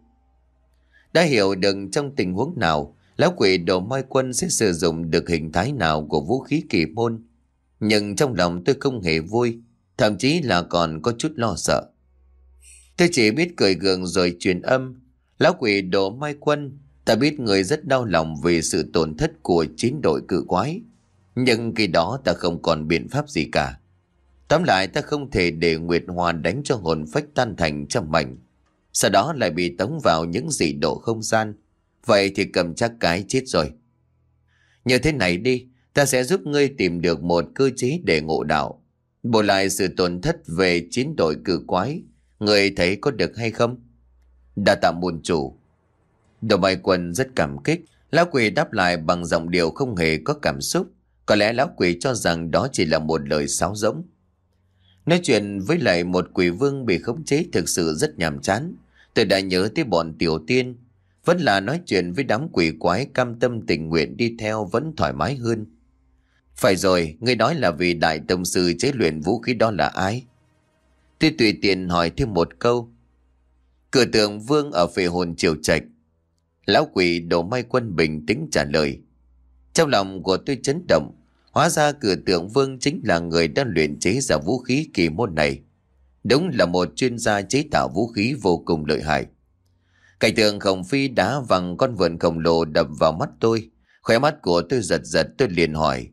Đã hiểu được trong tình huống nào, lão quỷ đổ mai quân sẽ sử dụng được hình thái nào của vũ khí kỳ môn. Nhưng trong lòng tôi không hề vui, thậm chí là còn có chút lo sợ. Tôi chỉ biết cười gượng rồi truyền âm, Lão quỷ đổ mai quân, ta biết người rất đau lòng vì sự tổn thất của chín đội cự quái. Nhưng khi đó ta không còn biện pháp gì cả. Tóm lại ta không thể để Nguyệt Hòa đánh cho hồn phách tan thành trăm mảnh. Sau đó lại bị tống vào những dị độ không gian. Vậy thì cầm chắc cái chết rồi. Như thế này đi, ta sẽ giúp ngươi tìm được một cơ chế để ngộ đạo. Bù lại sự tổn thất về chín đội cử quái, ngươi thấy có được hay không? đa tạ môn chủ. Đồ bài quần rất cảm kích. Lão quỷ đáp lại bằng giọng điệu không hề có cảm xúc. Có lẽ lão quỷ cho rằng đó chỉ là một lời sáo rỗng. Nói chuyện với lại một quỷ vương bị khống chế thực sự rất nhàm chán. Tôi đã nhớ tới bọn tiểu tiên. Vẫn là nói chuyện với đám quỷ quái cam tâm tình nguyện đi theo vẫn thoải mái hơn. Phải rồi, ngươi nói là vì đại tâm sư chế luyện vũ khí đó là ai? Tôi tùy tiện hỏi thêm một câu, Cửa tượng vương ở về hồn triều trạch. Lão quỷ đổ may quân bình tĩnh trả lời. Trong lòng của tôi chấn động, hóa ra cửa tượng vương chính là người đang luyện chế ra vũ khí kỳ môn này. Đúng là một chuyên gia chế tạo vũ khí vô cùng lợi hại. Cảnh tượng khổng phi đá văng con vườn khổng lồ đập vào mắt tôi. Khóe mắt của tôi giật giật tôi liền hỏi.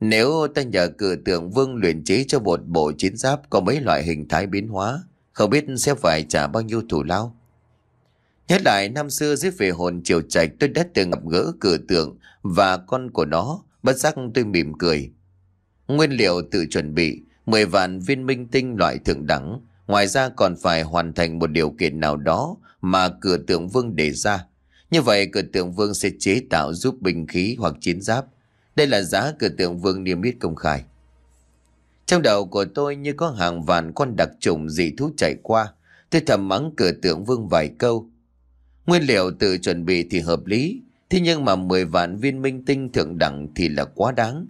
Nếu ta nhờ cửa tượng vương luyện chế cho một bộ chiến giáp có mấy loại hình thái biến hóa, không biết sẽ phải trả bao nhiêu thủ lao Nhớ lại năm xưa dưới về hồn triều trạch tôi đã từng gặp gỡ cửa tượng và con của nó, bất giác tôi mỉm cười. Nguyên liệu tự chuẩn bị, 10 vạn viên minh tinh loại thượng đẳng, ngoài ra còn phải hoàn thành một điều kiện nào đó mà cửa tượng vương đề ra. Như vậy cửa tượng vương sẽ chế tạo giúp binh khí hoặc chiến giáp. Đây là giá cửa tượng vương niêm yết công khai. Trong đầu của tôi như có hàng vạn con đặc trùng dị thú chạy qua. Tôi thầm mắng cửa tượng vương vài câu. Nguyên liệu tự chuẩn bị thì hợp lý. Thế nhưng mà 10 vạn viên minh tinh thượng đẳng thì là quá đáng.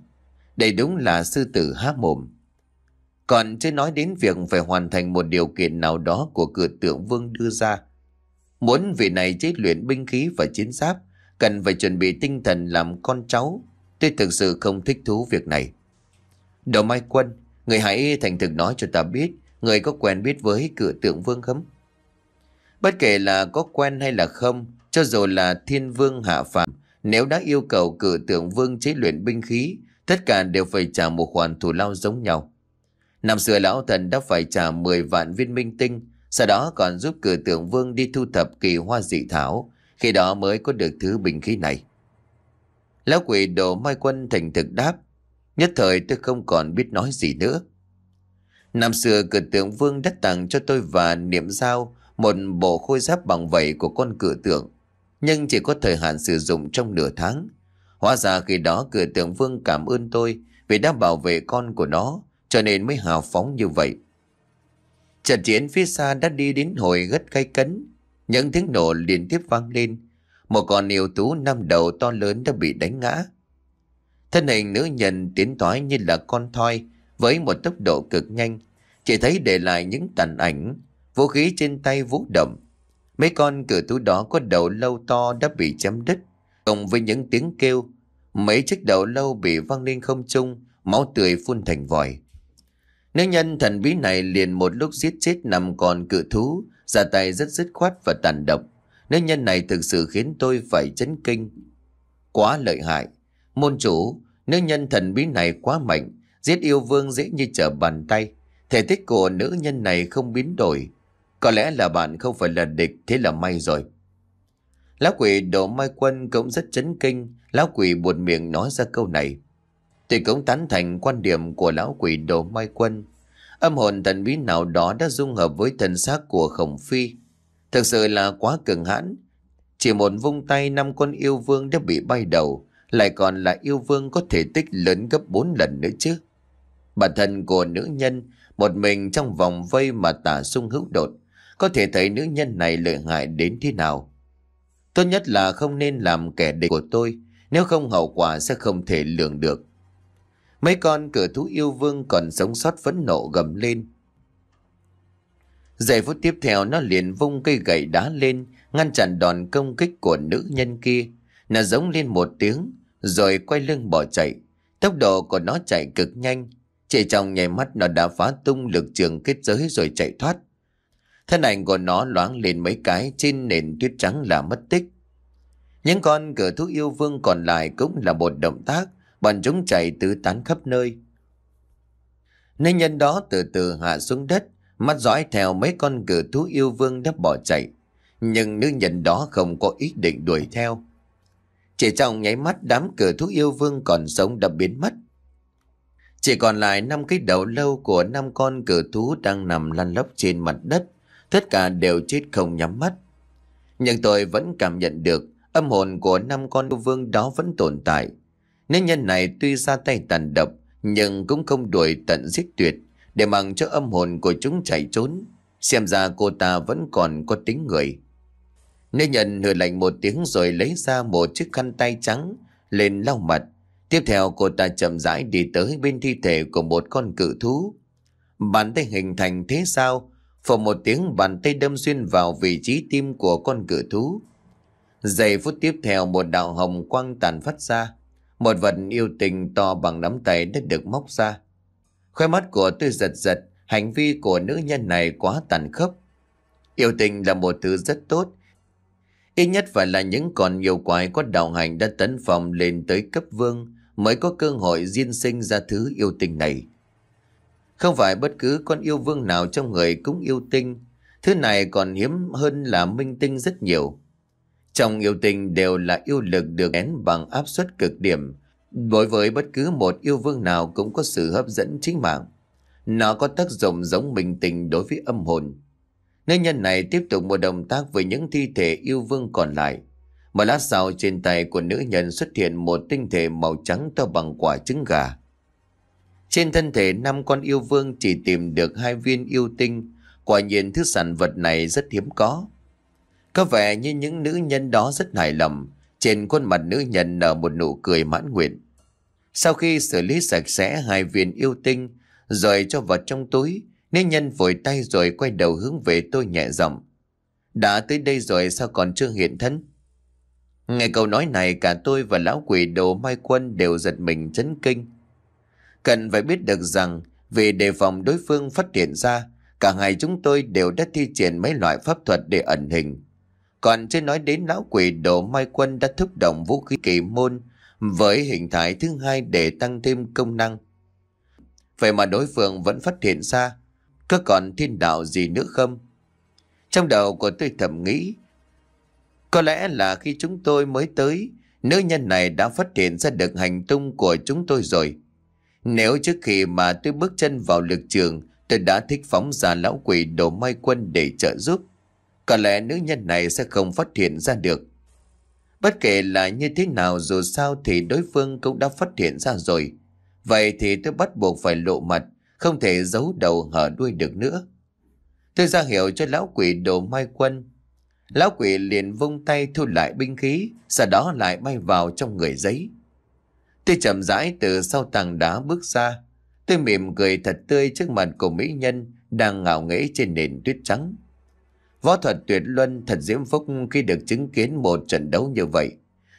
Đây đúng là sư tử há mồm. Còn chưa nói đến việc phải hoàn thành một điều kiện nào đó của cửa tượng vương đưa ra. Muốn vị này chế luyện binh khí và chiến giáp, cần phải chuẩn bị tinh thần làm con cháu. Tôi thực sự không thích thú việc này. Đầu Mai Quân, Người hãy thành thực nói cho ta biết, người có quen biết với cửa tượng vương không? Bất kể là có quen hay là không, cho dù là thiên vương hạ phàm, nếu đã yêu cầu cửa tượng vương chế luyện binh khí, tất cả đều phải trả một khoản thù lao giống nhau. Năm xưa lão thần đã phải trả 10 vạn viên minh tinh, sau đó còn giúp cửa tượng vương đi thu thập kỳ hoa dị thảo, khi đó mới có được thứ bình khí này. Lão quỷ đồ mai quân thành thực đáp, Nhất thời tôi không còn biết nói gì nữa. Năm xưa cửa tượng vương đã tặng cho tôi và niệm dao một bộ khôi giáp bằng vảy của con cửa tượng. Nhưng chỉ có thời hạn sử dụng trong nửa tháng. Hóa ra khi đó cửa tượng vương cảm ơn tôi vì đã bảo vệ con của nó cho nên mới hào phóng như vậy. Trận chiến phía xa đã đi đến hồi gất cay cấn. Những tiếng nổ liên tiếp vang lên. Một con yêu tú năm đầu to lớn đã bị đánh ngã. Thân hình nữ nhân tiến thoái như là con thoi với một tốc độ cực nhanh. Chỉ thấy để lại những tàn ảnh, vũ khí trên tay vũ động. Mấy con cử thú đó có đầu lâu to đã bị chém đứt, cùng với những tiếng kêu. Mấy chiếc đầu lâu bị văng lên không trung, máu tươi phun thành vòi. Nữ nhân thần bí này liền một lúc giết chết nằm con cự thú, ra tay rất dứt khoát và tàn độc. Nữ nhân này thực sự khiến tôi phải chấn kinh. Quá lợi hại. Môn chủ, Nữ nhân thần bí này quá mạnh, giết yêu vương dễ như trở bàn tay. Thể tích của nữ nhân này không biến đổi. Có lẽ là bạn không phải là địch, thế là may rồi. Lão quỷ đồ mai quân cũng rất chấn kinh, lão quỷ buồn miệng nói ra câu này. Tôi cũng tán thành quan điểm của lão quỷ đồ mai quân. Âm hồn thần bí nào đó đã dung hợp với thần xác của khổng phi. Thực sự là quá cường hãn. Chỉ một vung tay năm con yêu vương đã bị bay đầu, lại còn là yêu vương có thể tích lớn gấp 4 lần nữa chứ. Bản thân của nữ nhân, một mình trong vòng vây mà tả sung hữu đột, có thể thấy nữ nhân này lợi hại đến thế nào. Tốt nhất là không nên làm kẻ địch của tôi, nếu không hậu quả sẽ không thể lường được. Mấy con cử thú yêu vương còn sống sót phẫn nộ gầm lên. Giây phút tiếp theo nó liền vung cây gậy đá lên, ngăn chặn đòn công kích của nữ nhân kia. Nó giống lên một tiếng, rồi quay lưng bỏ chạy. Tốc độ của nó chạy cực nhanh, chỉ trong nháy mắt nó đã phá tung lực trường kết giới rồi chạy thoát. Thân ảnh của nó loáng lên mấy cái trên nền tuyết trắng là mất tích. Những con cờ thú yêu vương còn lại cũng là một động tác, bọn chúng chạy tứ tán khắp nơi. Nên nhân đó từ từ hạ xuống đất, mắt dõi theo mấy con cờ thú yêu vương đã bỏ chạy. Nhưng nữ nhân đó không có ý định đuổi theo. Chỉ trong nháy mắt đám cửa thú yêu vương còn sống đã biến mất. Chỉ còn lại năm cái đầu lâu của năm con cử thú đang nằm lăn lóc trên mặt đất. Tất cả đều chết không nhắm mắt. Nhưng tôi vẫn cảm nhận được âm hồn của năm con yêu vương đó vẫn tồn tại. nên nhân này tuy ra tay tàn độc nhưng cũng không đuổi tận giết tuyệt để mặc cho âm hồn của chúng chạy trốn. Xem ra cô ta vẫn còn có tính người. Nơi nhận hừ lạnh một tiếng rồi lấy ra một chiếc khăn tay trắng lên lau mặt. Tiếp theo cô ta chậm rãi đi tới bên thi thể của một con cự thú. Bàn tay hình thành thế sao? Phổ một tiếng bàn tay đâm xuyên vào vị trí tim của con cự thú. Giây phút tiếp theo một đạo hồng quang tàn phát ra. Một vật yêu tình to bằng nắm tay đã được móc ra. Khoe mắt của tôi giật giật, hành vi của nữ nhân này quá tàn khốc. Yêu tình là một thứ rất tốt, Ít nhất phải là những con nhiều quái có đạo hành đã tấn phòng lên tới cấp vương mới có cơ hội diên sinh ra thứ yêu tinh này. Không phải bất cứ con yêu vương nào trong người cũng yêu tinh, thứ này còn hiếm hơn là minh tinh rất nhiều. Trong yêu tinh đều là yêu lực được én bằng áp suất cực điểm, đối với bất cứ một yêu vương nào cũng có sự hấp dẫn chính mạng. Nó có tác dụng giống minh tinh đối với âm hồn. Nữ nhân này tiếp tục một động tác với những thi thể yêu vương còn lại. Một lát sau trên tay của nữ nhân xuất hiện một tinh thể màu trắng to bằng quả trứng gà. Trên thân thể năm con yêu vương chỉ tìm được hai viên yêu tinh, quả nhiên thứ sản vật này rất hiếm có. Có vẻ như những nữ nhân đó rất hài lòng, trên khuôn mặt nữ nhân nở một nụ cười mãn nguyện. Sau khi xử lý sạch sẽ hai viên yêu tinh, rời cho vào trong túi, nên nhân vội tay rồi quay đầu hướng về tôi nhẹ giọng. Đã tới đây rồi sao còn chưa hiện thân? ngày câu nói này cả tôi và lão quỷ đồ mai quân đều giật mình chấn kinh. Cần phải biết được rằng vì đề phòng đối phương phát hiện ra, cả ngày chúng tôi đều đã thi triển mấy loại pháp thuật để ẩn hình. Còn chưa nói đến lão quỷ đồ mai quân đã thúc động vũ khí kỳ môn với hình thái thứ hai để tăng thêm công năng. Vậy mà đối phương vẫn phát hiện ra, có còn thiên đạo gì nữa không? Trong đầu của tôi thầm nghĩ, có lẽ là khi chúng tôi mới tới, nữ nhân này đã phát hiện ra được hành tung của chúng tôi rồi. Nếu trước khi mà tôi bước chân vào lực trường, tôi đã thích phóng ra lão quỷ đồ mai quân để trợ giúp. Có lẽ nữ nhân này sẽ không phát hiện ra được. Bất kể là như thế nào dù sao thì đối phương cũng đã phát hiện ra rồi. Vậy thì tôi bắt buộc phải lộ mặt không thể giấu đầu hở đuôi được nữa. Tôi ra hiệu cho lão quỷ đồ mai quân. Lão quỷ liền vung tay thu lại binh khí, sau đó lại bay vào trong người giấy. Tôi chậm rãi từ sau tàng đá bước ra. Tôi mỉm cười thật tươi trước mặt của mỹ nhân đang ngạo nghễ trên nền tuyết trắng. Võ thuật tuyệt luân thật diễm phúc khi được chứng kiến một trận đấu như vậy.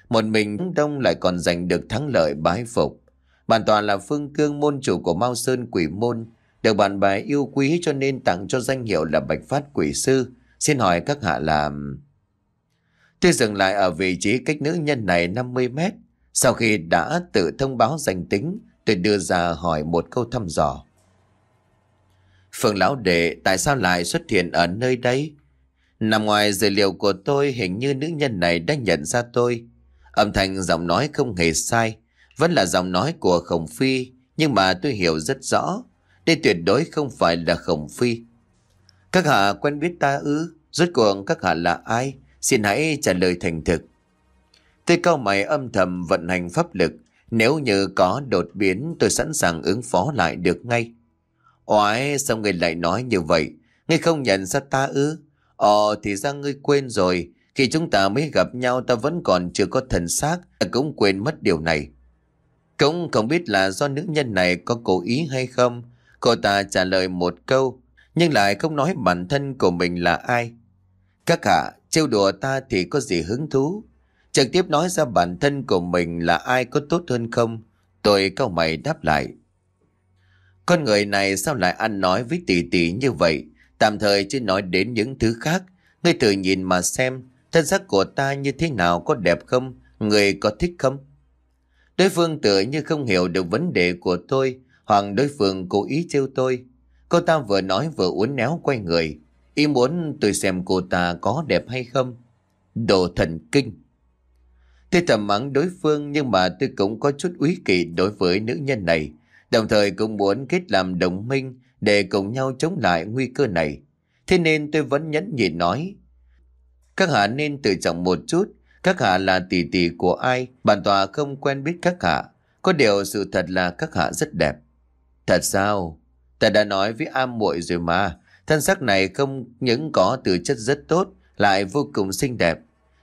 Một mình Đông lại còn giành được thắng lợi bái phục. Bản toàn là Phương Cương môn chủ của Mao Sơn Quỷ Môn, được bạn bè yêu quý cho nên tặng cho danh hiệu là Bạch Phát Quỷ Sư. Xin hỏi các hạ làm Tôi dừng lại ở vị trí cách nữ nhân này 50 mét. Sau khi đã tự thông báo danh tính, tôi đưa ra hỏi một câu thăm dò. Phương Lão Đệ tại sao lại xuất hiện ở nơi đây? Nằm ngoài dữ liệu của tôi hình như nữ nhân này đã nhận ra tôi. Âm thanh giọng nói không hề sai. Vẫn là giọng nói của Khổng Phi, nhưng mà tôi hiểu rất rõ. Đây tuyệt đối không phải là Khổng Phi. Các hạ quen biết ta ư? Rốt cuộc các hạ là ai? Xin hãy trả lời thành thực. Tôi cao mày âm thầm vận hành pháp lực. Nếu như có đột biến tôi sẵn sàng ứng phó lại được ngay. Oái sao người lại nói như vậy? Ngươi không nhận ra ta ư? Ồ ờ, thì ra ngươi quên rồi. Khi chúng ta mới gặp nhau ta vẫn còn chưa có thần xác. Ta cũng quên mất điều này. Cũng không biết là do nữ nhân này có cố ý hay không. Cô ta trả lời một câu, nhưng lại không nói bản thân của mình là ai. Các hạ, trêu đùa ta thì có gì hứng thú. Trực tiếp nói ra bản thân của mình là ai có tốt hơn không? Tôi câu mày đáp lại. Con người này sao lại ăn nói với tỷ tỷ như vậy? Tạm thời chưa nói đến những thứ khác. Ngươi tự nhìn mà xem, thân xác của ta như thế nào có đẹp không? Người có thích không? Đối phương tựa như không hiểu được vấn đề của tôi, hoặc đối phương cố ý trêu tôi. Cô ta vừa nói vừa uốn néo quay người, ý muốn tôi xem cô ta có đẹp hay không. Đồ thần kinh! Tôi thầm mắng đối phương nhưng mà tôi cũng có chút úy kỵ đối với nữ nhân này, đồng thời cũng muốn kết làm đồng minh để cùng nhau chống lại nguy cơ này. Thế nên tôi vẫn nhẫn nhịn nói. Các hạ nên tự trọng một chút, các hạ là tỷ tỷ của ai, bản tòa không quen biết các hạ. Có điều sự thật là các hạ rất đẹp. Thật sao? Ta đã nói với am muội rồi mà. Thân sắc này không những có từ chất rất tốt, lại vô cùng xinh đẹp.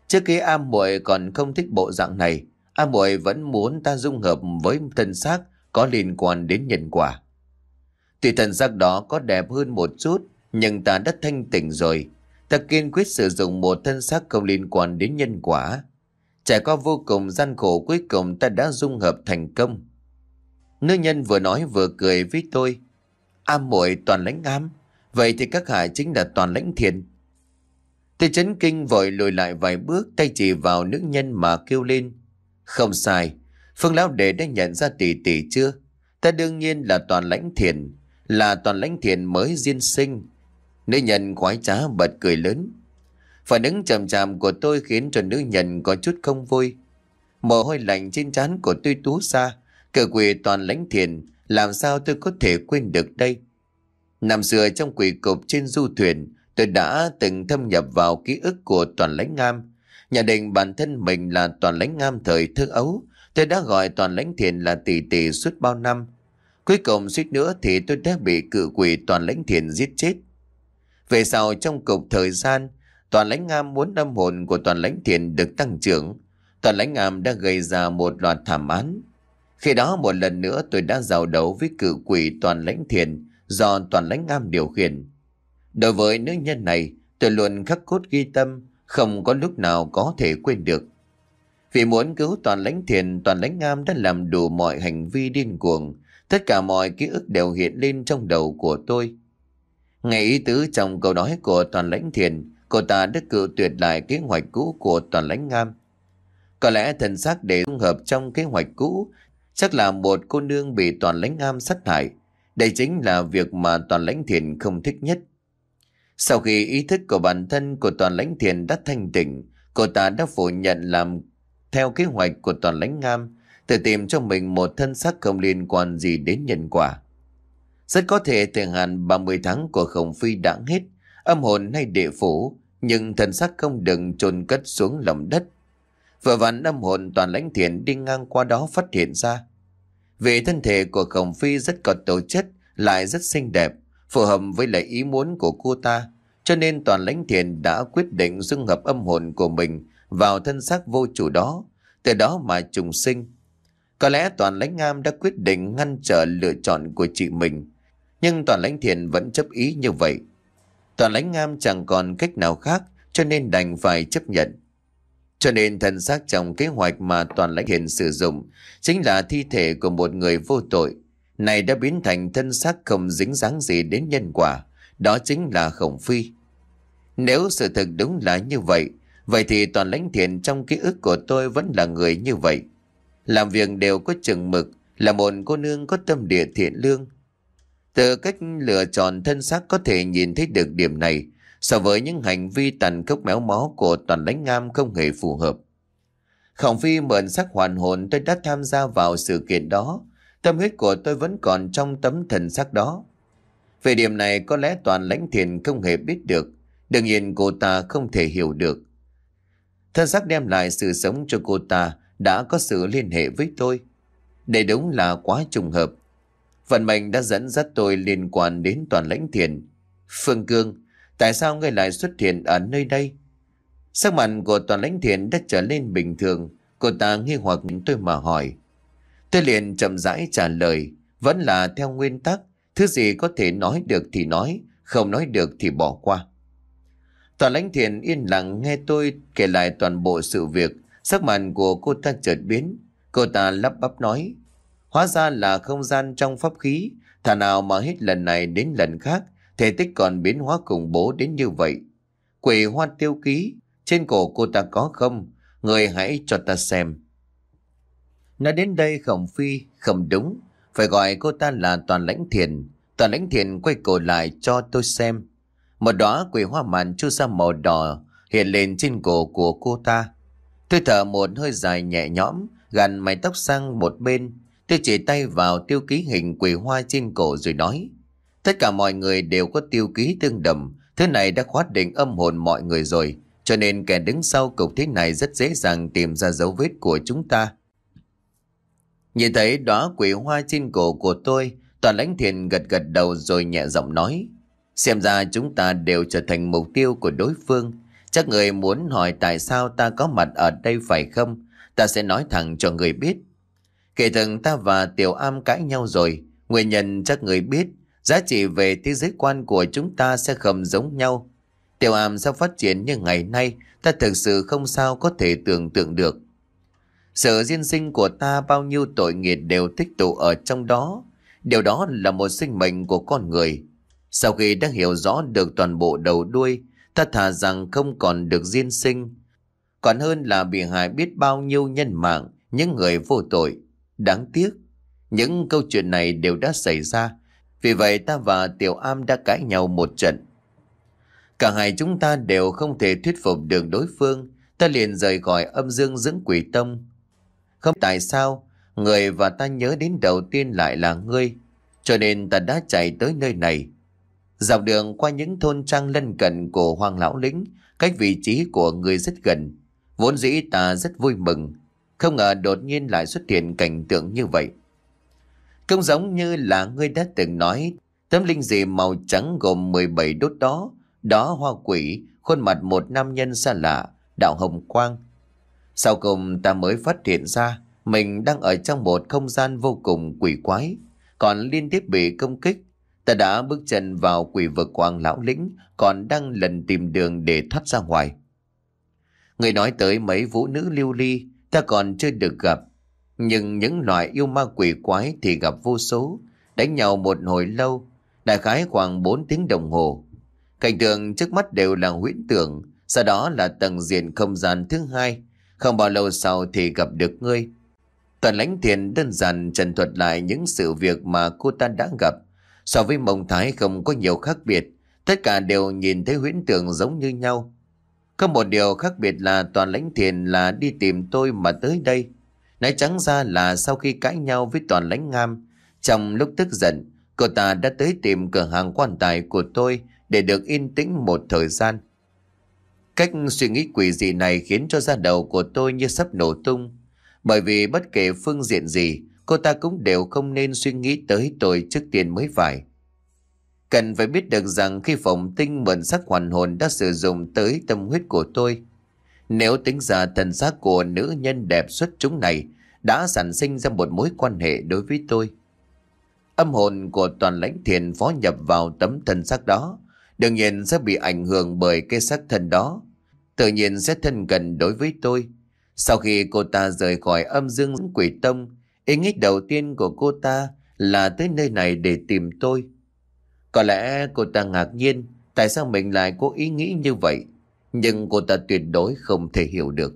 Trước kia am muội còn không thích bộ dạng này. Am muội vẫn muốn ta dung hợp với thân xác có liên quan đến nhân quả. Tuy thân xác đó có đẹp hơn một chút, nhưng ta đã thanh tịnh rồi, Ta kiên quyết sử dụng một thân xác không liên quan đến nhân quả. Trải qua vô cùng gian khổ cuối cùng ta đã dung hợp thành công. Nữ nhân vừa nói vừa cười với tôi. Am muội toàn lãnh ám. Vậy thì các hạ chính là toàn lãnh thiền. Tôi chấn kinh vội lùi lại vài bước tay chỉ vào nữ nhân mà kêu lên. Không sai. Phương Lão Đệ đã nhận ra tỷ tỷ chưa? Ta đương nhiên là toàn lãnh thiền. Là toàn lãnh thiền mới diên sinh. Nữ nhân quái trá bật cười lớn. Phản ứng chậm chạm của tôi khiến cho nữ nhân có chút không vui. Mồ hôi lạnh trên trán của tôi tú xa, cờ quỷ toàn lãnh thiền, làm sao tôi có thể quên được đây? Năm xưa trong quỷ cục trên du thuyền, tôi đã từng thâm nhập vào ký ức của toàn lãnh ngam. Nhà định bản thân mình là toàn lãnh ngam thời thơ ấu, tôi đã gọi toàn lãnh thiền là tỷ tỷ suốt bao năm. Cuối cùng suýt nữa thì tôi đã bị cự quỷ toàn lãnh thiền giết chết. Về sau trong cục thời gian, toàn lãnh ngam muốn âm hồn của toàn lãnh thiền được tăng trưởng. Toàn lãnh ngam đã gây ra một loạt thảm án. Khi đó một lần nữa tôi đã giao đấu với cự quỷ toàn lãnh thiền do toàn lãnh ngam điều khiển. Đối với nữ nhân này, tôi luôn khắc cốt ghi tâm, không có lúc nào có thể quên được. Vì muốn cứu toàn lãnh thiền, toàn lãnh ngam đã làm đủ mọi hành vi điên cuồng. Tất cả mọi ký ức đều hiện lên trong đầu của tôi. Nghe ý tứ trong câu nói của toàn lãnh thiền, cô ta đã cự tuyệt lại kế hoạch cũ của toàn lãnh ngam. Có lẽ thần xác để dung hợp trong kế hoạch cũ, chắc là một cô nương bị toàn lãnh ngam sát hại. Đây chính là việc mà toàn lãnh thiền không thích nhất. Sau khi ý thức của bản thân của toàn lãnh thiền đã thanh tỉnh, cô ta đã phủ nhận làm theo kế hoạch của toàn lãnh ngam, tự tìm cho mình một thân xác không liên quan gì đến nhân quả. Rất có thể thời hạn 30 tháng của Khổng Phi đã hết, âm hồn hay địa phủ, nhưng thần xác không đừng chôn cất xuống lòng đất. Vừa vặn âm hồn toàn lãnh thiện đi ngang qua đó phát hiện ra. Về thân thể của Khổng Phi rất có tổ chất, lại rất xinh đẹp, phù hợp với lại ý muốn của cô ta. Cho nên toàn lãnh thiện đã quyết định dung hợp âm hồn của mình vào thân xác vô chủ đó, từ đó mà trùng sinh. Có lẽ toàn lãnh am đã quyết định ngăn trở lựa chọn của chị mình. Nhưng toàn lãnh thiền vẫn chấp ý như vậy. Toàn lãnh ngam chẳng còn cách nào khác cho nên đành phải chấp nhận. Cho nên thần xác trong kế hoạch mà toàn lãnh thiền sử dụng chính là thi thể của một người vô tội. Này đã biến thành thân xác không dính dáng gì đến nhân quả. Đó chính là khổng phi. Nếu sự thật đúng là như vậy, vậy thì toàn lãnh thiền trong ký ức của tôi vẫn là người như vậy. Làm việc đều có chừng mực, là một cô nương có tâm địa thiện lương, từ cách lựa chọn thân xác có thể nhìn thấy được điểm này, so với những hành vi tàn khốc méo mó của toàn đánh ngam không hề phù hợp. Khổng phi mượn sắc hoàn hồn tôi đã tham gia vào sự kiện đó, tâm huyết của tôi vẫn còn trong tấm thần sắc đó. Về điểm này có lẽ toàn lãnh thiền không hề biết được, đương nhiên cô ta không thể hiểu được. Thân xác đem lại sự sống cho cô ta đã có sự liên hệ với tôi. Đây đúng là quá trùng hợp, Vận mệnh đã dẫn dắt tôi liên quan đến toàn lãnh thiền. Phương Cương, tại sao ngươi lại xuất hiện ở nơi đây? Sắc mặt của toàn lãnh thiền đã trở lên bình thường. Cô ta nghi hoặc tôi mà hỏi. Tôi liền chậm rãi trả lời. Vẫn là theo nguyên tắc. Thứ gì có thể nói được thì nói. Không nói được thì bỏ qua. Toàn lãnh thiền yên lặng nghe tôi kể lại toàn bộ sự việc. Sắc mặt của cô ta chợt biến. Cô ta lắp bắp nói. Hóa ra là không gian trong pháp khí, thà nào mà hết lần này đến lần khác, thể tích còn biến hóa khủng bố đến như vậy. Quỷ hoa tiêu ký, trên cổ cô ta có không? Người hãy cho ta xem. Nói đến đây khổng phi, không đúng, phải gọi cô ta là toàn lãnh thiền. Toàn lãnh thiền quay cổ lại cho tôi xem. Một đóa quỷ hoa màn chu ra màu đỏ hiện lên trên cổ của cô ta. Tôi thở một hơi dài nhẹ nhõm, gằn mái tóc sang một bên, Tôi chỉ tay vào tiêu ký hình quỷ hoa trên cổ rồi nói. Tất cả mọi người đều có tiêu ký tương đồng. Thứ này đã khoát định âm hồn mọi người rồi. Cho nên kẻ đứng sau cục thế này rất dễ dàng tìm ra dấu vết của chúng ta. Nhìn thấy đóa quỷ hoa trên cổ của tôi, toàn lãnh thiền gật gật đầu rồi nhẹ giọng nói. Xem ra chúng ta đều trở thành mục tiêu của đối phương. Chắc người muốn hỏi tại sao ta có mặt ở đây phải không? Ta sẽ nói thẳng cho người biết. Kể từng ta và Tiểu Am cãi nhau rồi, nguyên nhân chắc người biết, giá trị về thế giới quan của chúng ta sẽ không giống nhau. Tiểu Am sẽ phát triển như ngày nay, ta thực sự không sao có thể tưởng tượng được. Sự diên sinh của ta bao nhiêu tội nghiệp đều tích tụ ở trong đó. Điều đó là một sinh mệnh của con người. Sau khi đã hiểu rõ được toàn bộ đầu đuôi, ta thà rằng không còn được diên sinh. Còn hơn là bị hại biết bao nhiêu nhân mạng, những người vô tội. Đáng tiếc, những câu chuyện này đều đã xảy ra, vì vậy ta và Tiểu Am đã cãi nhau một trận. Cả hai chúng ta đều không thể thuyết phục được đối phương, ta liền rời khỏi âm dương dưỡng quỷ tông. Không tại sao, người và ta nhớ đến đầu tiên lại là ngươi, cho nên ta đã chạy tới nơi này. Dọc đường qua những thôn trang lân cận của Hoàng Lão Lĩnh, cách vị trí của người rất gần. Vốn dĩ ta rất vui mừng, không ngờ đột nhiên lại xuất hiện cảnh tượng như vậy. cũng giống như là ngươi đã từng nói, tấm linh dị màu trắng gồm 17 đốt đó, đó hoa quỷ, khuôn mặt một nam nhân xa lạ, đạo hồng quang. Sau cùng ta mới phát hiện ra, mình đang ở trong một không gian vô cùng quỷ quái, còn liên tiếp bị công kích. Ta đã bước chân vào quỷ vực quang lão lĩnh, còn đang lần tìm đường để thoát ra ngoài. Người nói tới mấy vũ nữ lưu ly, Ta còn chưa được gặp, nhưng những loại yêu ma quỷ quái thì gặp vô số, đánh nhau một hồi lâu, đại khái khoảng 4 tiếng đồng hồ. Cảnh tượng trước mắt đều là huyễn tưởng, sau đó là tầng diện không gian thứ hai, không bao lâu sau thì gặp được ngươi. Tần lãnh thiền đơn giản trần thuật lại những sự việc mà cô ta đã gặp. So với mông thái không có nhiều khác biệt, tất cả đều nhìn thấy huyễn Tưởng giống như nhau. Có một điều khác biệt là Toàn Lãnh Thiền là đi tìm tôi mà tới đây. Nói trắng ra là sau khi cãi nhau với Toàn Lãnh Ngam, trong lúc tức giận, cô ta đã tới tìm cửa hàng quan tài của tôi để được yên tĩnh một thời gian. Cách suy nghĩ quỷ dị này khiến cho da đầu của tôi như sắp nổ tung. Bởi vì bất kể phương diện gì, cô ta cũng đều không nên suy nghĩ tới tôi trước tiên mới phải. Cần phải biết được rằng khi phòng tinh mượn sắc hoàn hồn đã sử dụng tới tâm huyết của tôi. Nếu tính ra thần xác của nữ nhân đẹp xuất chúng này đã sản sinh ra một mối quan hệ đối với tôi. Âm hồn của toàn lãnh thiền phó nhập vào tấm thần xác đó, đương nhiên sẽ bị ảnh hưởng bởi cái xác thần đó. Tự nhiên sẽ thân gần đối với tôi. Sau khi cô ta rời khỏi âm dương quỷ tông, ý nghĩ đầu tiên của cô ta là tới nơi này để tìm tôi. Có lẽ cô ta ngạc nhiên tại sao mình lại có ý nghĩ như vậy, nhưng cô ta tuyệt đối không thể hiểu được.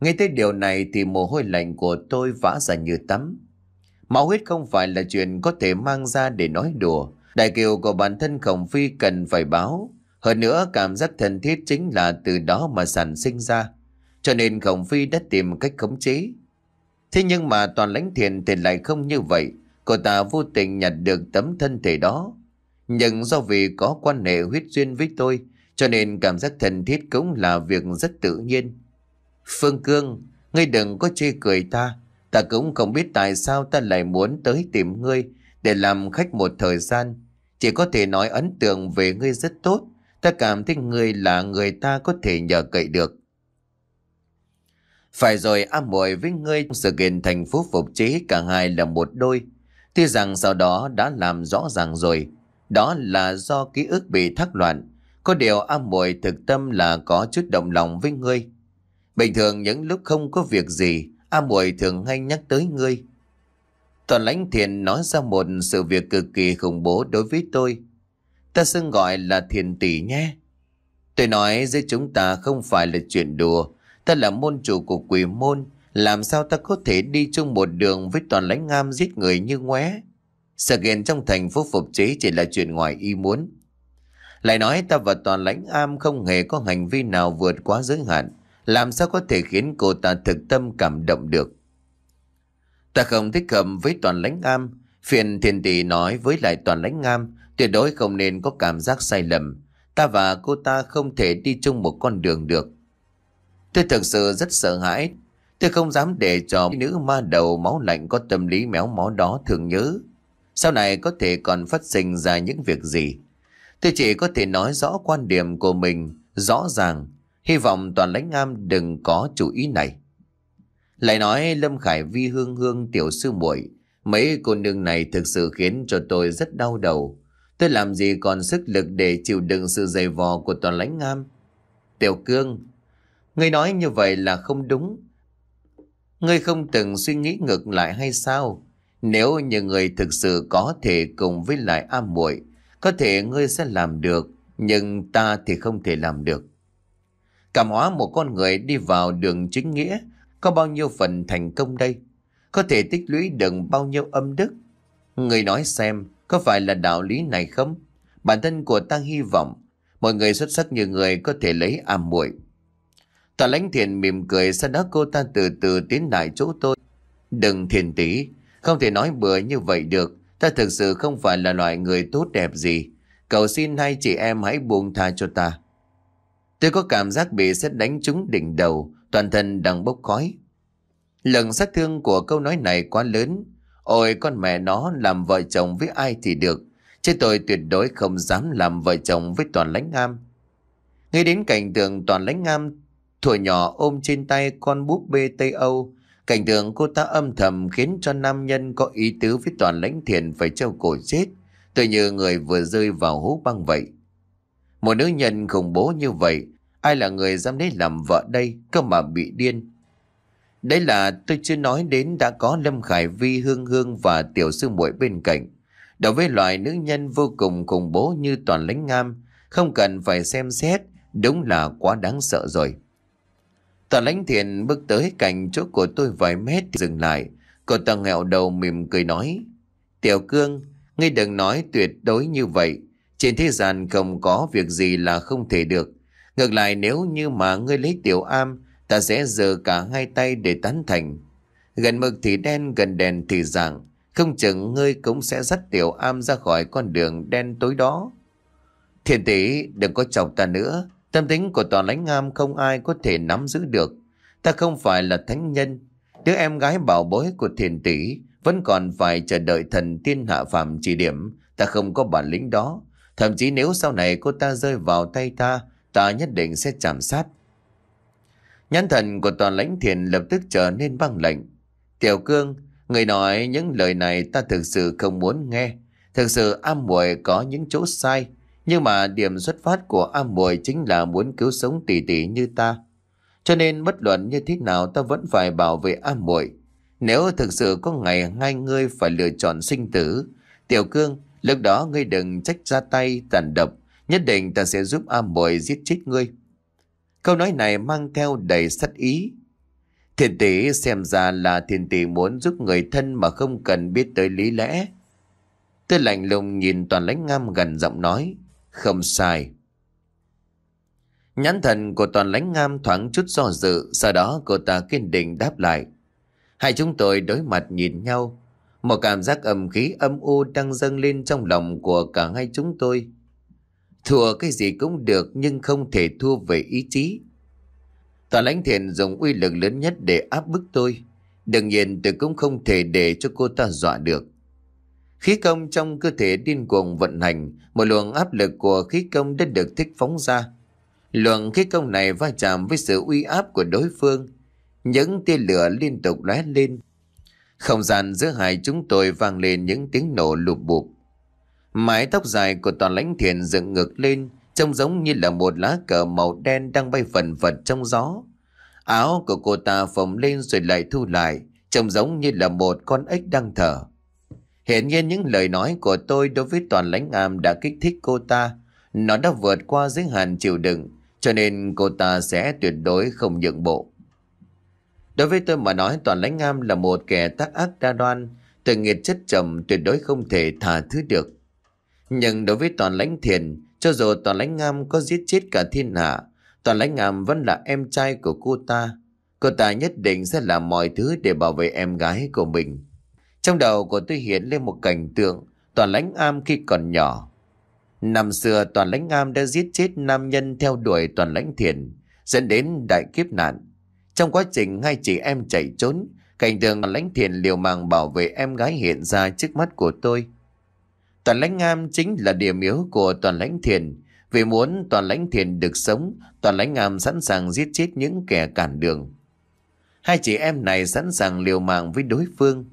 Nghe tới điều này thì mồ hôi lạnh của tôi vã ra như tắm. Máu huyết không phải là chuyện có thể mang ra để nói đùa. Đại kiều của bản thân Khổng Phi cần phải báo. Hơn nữa cảm giác thân thiết chính là từ đó mà sản sinh ra. Cho nên Khổng Phi đã tìm cách khống chế. Thế nhưng mà toàn lãnh thiền thì lại không như vậy. Cậu ta vô tình nhặt được tấm thân thể đó Nhưng do vì có quan hệ huyết duyên với tôi Cho nên cảm giác thân thiết cũng là việc rất tự nhiên Phương Cương Ngươi đừng có chê cười ta Ta cũng không biết tại sao ta lại muốn tới tìm ngươi Để làm khách một thời gian Chỉ có thể nói ấn tượng về ngươi rất tốt Ta cảm thấy ngươi là người ta có thể nhờ cậy được phải rồi A Muội với ngươi sự kiện thành phố phục chế cả hai là một đôi. Tuy rằng sau đó đã làm rõ ràng rồi, đó là do ký ức bị thắc loạn. Có điều A Muội thực tâm là có chút động lòng với ngươi. Bình thường những lúc không có việc gì, A Muội thường hay nhắc tới ngươi. Toàn lãnh thiền nói ra một sự việc cực kỳ khủng bố đối với tôi. Ta xưng gọi là thiền tỷ nhé. Tôi nói giữa chúng ta không phải là chuyện đùa, ta là môn chủ của quỷ môn, làm sao ta có thể đi chung một đường với toàn lãnh ngam giết người như ngoé? Sự ghen trong thành phố phục chế chỉ là chuyện ngoài ý muốn. Lại nói ta và toàn lãnh am không hề có hành vi nào vượt quá giới hạn. Làm sao có thể khiến cô ta thực tâm cảm động được? Ta không thích cầm với toàn lãnh am. Phiền thiên tỷ nói với lại toàn lãnh am tuyệt đối không nên có cảm giác sai lầm. Ta và cô ta không thể đi chung một con đường được. Tôi thực sự rất sợ hãi Tôi không dám để cho nữ ma đầu máu lạnh có tâm lý méo mó đó thường nhớ. Sau này có thể còn phát sinh ra những việc gì. Tôi chỉ có thể nói rõ quan điểm của mình, rõ ràng. Hy vọng toàn lãnh am đừng có chú ý này. Lại nói Lâm Khải Vi hương hương tiểu sư muội Mấy cô nương này thực sự khiến cho tôi rất đau đầu. Tôi làm gì còn sức lực để chịu đựng sự dày vò của toàn lãnh am. Tiểu Cương, ngươi nói như vậy là không đúng. Ngươi không từng suy nghĩ ngược lại hay sao? Nếu như người thực sự có thể cùng với lại A muội có thể ngươi sẽ làm được, nhưng ta thì không thể làm được. Cảm hóa một con người đi vào đường chính nghĩa, có bao nhiêu phần thành công đây? Có thể tích lũy được bao nhiêu âm đức? Ngươi nói xem, có phải là đạo lý này không? Bản thân của ta hy vọng, mọi người xuất sắc như người có thể lấy A muội Tòa lãnh thiền mỉm cười sau đó cô ta từ từ tiến lại chỗ tôi. Đừng thiền tí, không thể nói bừa như vậy được. Ta thực sự không phải là loại người tốt đẹp gì. Cầu xin hai chị em hãy buông tha cho ta. Tôi có cảm giác bị xét đánh trúng đỉnh đầu, toàn thân đang bốc khói. Lần sát thương của câu nói này quá lớn. Ôi con mẹ nó làm vợ chồng với ai thì được. Chứ tôi tuyệt đối không dám làm vợ chồng với toàn lãnh am. Nghe đến cảnh tượng toàn lãnh am Thuở nhỏ ôm trên tay con búp bê Tây Âu, cảnh tượng cô ta âm thầm khiến cho nam nhân có ý tứ với toàn lãnh thiện phải treo cổ chết, tự như người vừa rơi vào hố băng vậy. Một nữ nhân khủng bố như vậy, ai là người dám đến làm vợ đây cơ mà bị điên. Đấy là tôi chưa nói đến đã có Lâm Khải Vi, Hương Hương và Tiểu Sư muội bên cạnh. Đối với loại nữ nhân vô cùng khủng bố như toàn lãnh ngam, không cần phải xem xét, đúng là quá đáng sợ rồi. Tòa lãnh thiền bước tới cạnh chỗ của tôi vài mét thì dừng lại. Cô ta nghẹo đầu mỉm cười nói. Tiểu cương, ngươi đừng nói tuyệt đối như vậy. Trên thế gian không có việc gì là không thể được. Ngược lại nếu như mà ngươi lấy tiểu am, ta sẽ giơ cả hai tay để tán thành. Gần mực thì đen, gần đèn thì dạng. Không chừng ngươi cũng sẽ dắt tiểu am ra khỏi con đường đen tối đó. Thiền tỷ đừng có chọc ta nữa. Tâm tính của toàn lãnh ngam không ai có thể nắm giữ được. Ta không phải là thánh nhân. Đứa em gái bảo bối của thiền tỷ vẫn còn phải chờ đợi thần tiên hạ phàm chỉ điểm. Ta không có bản lĩnh đó. Thậm chí nếu sau này cô ta rơi vào tay ta, ta nhất định sẽ chạm sát. Nhãn thần của toàn lãnh thiền lập tức trở nên băng lạnh. Tiểu cương, người nói những lời này ta thực sự không muốn nghe. Thực sự am muội có những chỗ sai. Nhưng mà điểm xuất phát của A Mùi chính là muốn cứu sống tỷ tỷ như ta. Cho nên bất luận như thế nào ta vẫn phải bảo vệ A Mùi. Nếu thực sự có ngày hai ngươi phải lựa chọn sinh tử, Tiểu Cương, lúc đó ngươi đừng trách ra tay tàn độc, nhất định ta sẽ giúp A Mùi giết chết ngươi. Câu nói này mang theo đầy sắt ý. Thiền tỷ xem ra là thiền tỷ muốn giúp người thân mà không cần biết tới lý lẽ. Tôi lạnh lùng nhìn toàn lãnh ngam gần giọng nói. Không sai. Nhãn thần của toàn lãnh ngam thoáng chút do dự, sau đó cô ta kiên định đáp lại. Hai chúng tôi đối mặt nhìn nhau. Một cảm giác âm khí âm u đang dâng lên trong lòng của cả hai chúng tôi. Thua cái gì cũng được nhưng không thể thua về ý chí. Toàn lãnh thiện dùng uy lực lớn nhất để áp bức tôi. Đương nhiên tôi cũng không thể để cho cô ta dọa được. Khí công trong cơ thể điên cuồng vận hành, một luồng áp lực của khí công đã được thích phóng ra. Luồng khí công này va chạm với sự uy áp của đối phương, những tia lửa liên tục lóe lên. Không gian giữa hai chúng tôi vang lên những tiếng nổ lụp bụp. Mái tóc dài của toàn lãnh thiền dựng ngược lên, trông giống như là một lá cờ màu đen đang bay phần phật trong gió. Áo của cô ta phồng lên rồi lại thu lại, trông giống như là một con ếch đang thở. Hiện nhiên những lời nói của tôi đối với toàn lãnh am đã kích thích cô ta. Nó đã vượt qua giới hạn chịu đựng, cho nên cô ta sẽ tuyệt đối không nhượng bộ. Đối với tôi mà nói toàn lãnh am là một kẻ tác ác đa đoan, tội nghiệt chất trầm tuyệt đối không thể tha thứ được. Nhưng đối với toàn lãnh thiền, cho dù toàn lãnh am có giết chết cả thiên hạ, toàn lãnh am vẫn là em trai của cô ta. Cô ta nhất định sẽ làm mọi thứ để bảo vệ em gái của mình. Trong đầu của tôi hiện lên một cảnh tượng Toàn lãnh am khi còn nhỏ. Năm xưa toàn lãnh am đã giết chết nam nhân theo đuổi toàn lãnh thiền, dẫn đến đại kiếp nạn. Trong quá trình hai chị em chạy trốn, cảnh tượng toàn lãnh thiền liều mạng bảo vệ em gái hiện ra trước mắt của tôi. Toàn lãnh am chính là điểm yếu của toàn lãnh thiền. Vì muốn toàn lãnh thiền được sống, toàn lãnh am sẵn sàng giết chết những kẻ cản đường. Hai chị em này sẵn sàng liều mạng với đối phương.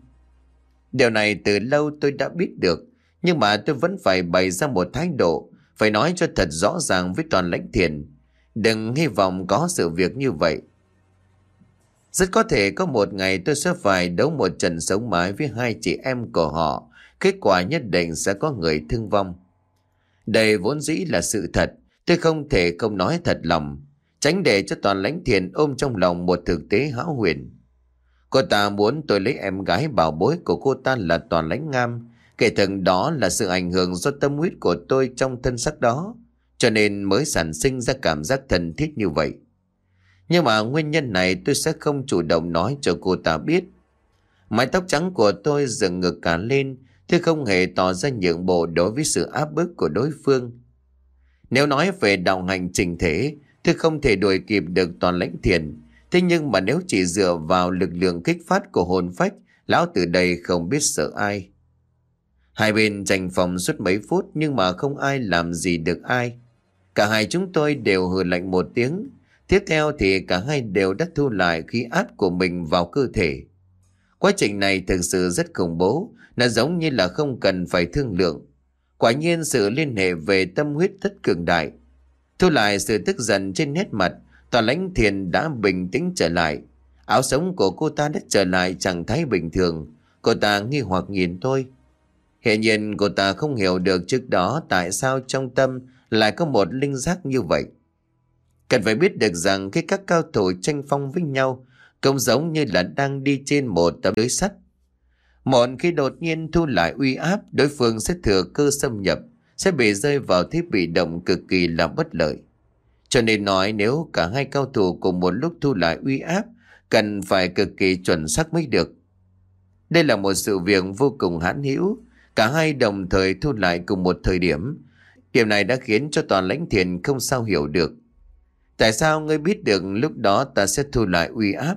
Điều này từ lâu tôi đã biết được, nhưng mà tôi vẫn phải bày ra một thái độ, phải nói cho thật rõ ràng với toàn lãnh thiền. Đừng hy vọng có sự việc như vậy. Rất có thể có một ngày tôi sẽ phải đấu một trận sống mãi với hai chị em của họ. Kết quả nhất định sẽ có người thương vong. Đây vốn dĩ là sự thật. Tôi không thể không nói thật lòng. Tránh để cho toàn lãnh thiền ôm trong lòng một thực tế hão huyền. Cô ta muốn tôi lấy em gái bảo bối của cô ta là Toàn Lãnh Ngam. Kể thần đó là sự ảnh hưởng do tâm huyết của tôi trong thân sắc đó. Cho nên mới sản sinh ra cảm giác thân thiết như vậy. Nhưng mà nguyên nhân này tôi sẽ không chủ động nói cho cô ta biết. Mái tóc trắng của tôi dựng ngược cả lên, tôi không hề tỏ ra nhượng bộ đối với sự áp bức của đối phương. Nếu nói về đạo hành trình thế, tôi không thể đuổi kịp được toàn lãnh thiền, Thế nhưng mà nếu chỉ dựa vào lực lượng kích phát của hồn phách, lão từ đây không biết sợ ai. Hai bên tranh phòng suốt mấy phút nhưng mà không ai làm gì được ai. Cả hai chúng tôi đều hừ lạnh một tiếng. Tiếp theo thì cả hai đều đã thu lại khí áp của mình vào cơ thể. Quá trình này thực sự rất khủng bố, nó giống như là không cần phải thương lượng. Quả nhiên sự liên hệ về tâm huyết rất cường đại. Thu lại sự tức giận trên nét mặt, Tòa lãnh thiền đã bình tĩnh trở lại. Áo sống của cô ta đã trở lại trạng thái bình thường. Cô ta nghi hoặc nhìn tôi. Hiện nhiên cô ta không hiểu được trước đó tại sao trong tâm lại có một linh giác như vậy. Cần phải biết được rằng khi các cao thủ tranh phong với nhau, công giống như là đang đi trên một tấm lưới sắt. Mọn khi đột nhiên thu lại uy áp, đối phương sẽ thừa cơ xâm nhập, sẽ bị rơi vào thế bị động cực kỳ là bất lợi. Cho nên nói nếu cả hai cao thủ cùng một lúc thu lại uy áp, cần phải cực kỳ chuẩn xác mới được. Đây là một sự việc vô cùng hãn hữu, cả hai đồng thời thu lại cùng một thời điểm. Điểm này đã khiến cho toàn lãnh thiền không sao hiểu được. Tại sao ngươi biết được lúc đó ta sẽ thu lại uy áp?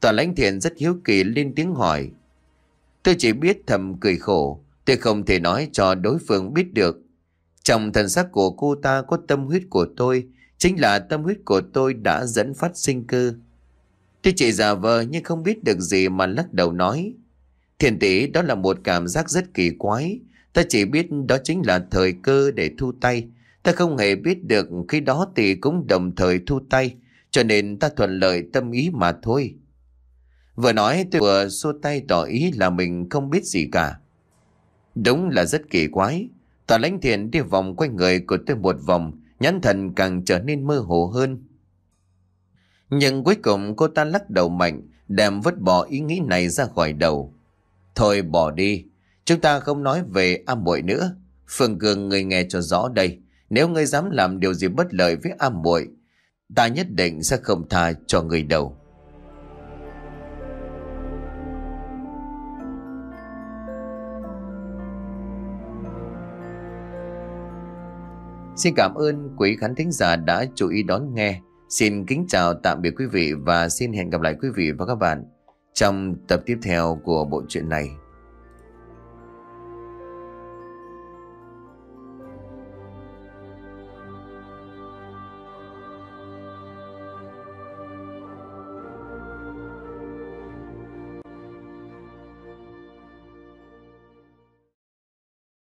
Toàn lãnh thiền rất hiếu kỳ lên tiếng hỏi. Tôi chỉ biết thầm cười khổ, tôi không thể nói cho đối phương biết được trong thần sắc của cô ta có tâm huyết của tôi, chính là tâm huyết của tôi đã dẫn phát sinh cơ. Tuy chị già vờ nhưng không biết được gì mà lắc đầu nói. Thiền tỷ đó là một cảm giác rất kỳ quái. Ta chỉ biết đó chính là thời cơ để thu tay. Ta không hề biết được khi đó thì cũng đồng thời thu tay. Cho nên ta thuận lợi tâm ý mà thôi. Vừa nói tôi vừa xua tay tỏ ý là mình không biết gì cả. Đúng là rất kỳ quái. Tòa lãnh thiện đi vòng quanh người của tôi một vòng, nhãn thần càng trở nên mơ hồ hơn. Nhưng cuối cùng cô ta lắc đầu mạnh, đem vứt bỏ ý nghĩ này ra khỏi đầu. Thôi bỏ đi, chúng ta không nói về am muội nữa. Phương Cường người nghe cho rõ đây, nếu ngươi dám làm điều gì bất lợi với am muội, ta nhất định sẽ không tha cho người đầu. Xin cảm ơn quý khán thính giả đã chú ý đón nghe. Xin kính chào tạm biệt quý vị và xin hẹn gặp lại quý vị và các bạn trong tập tiếp theo của bộ truyện này.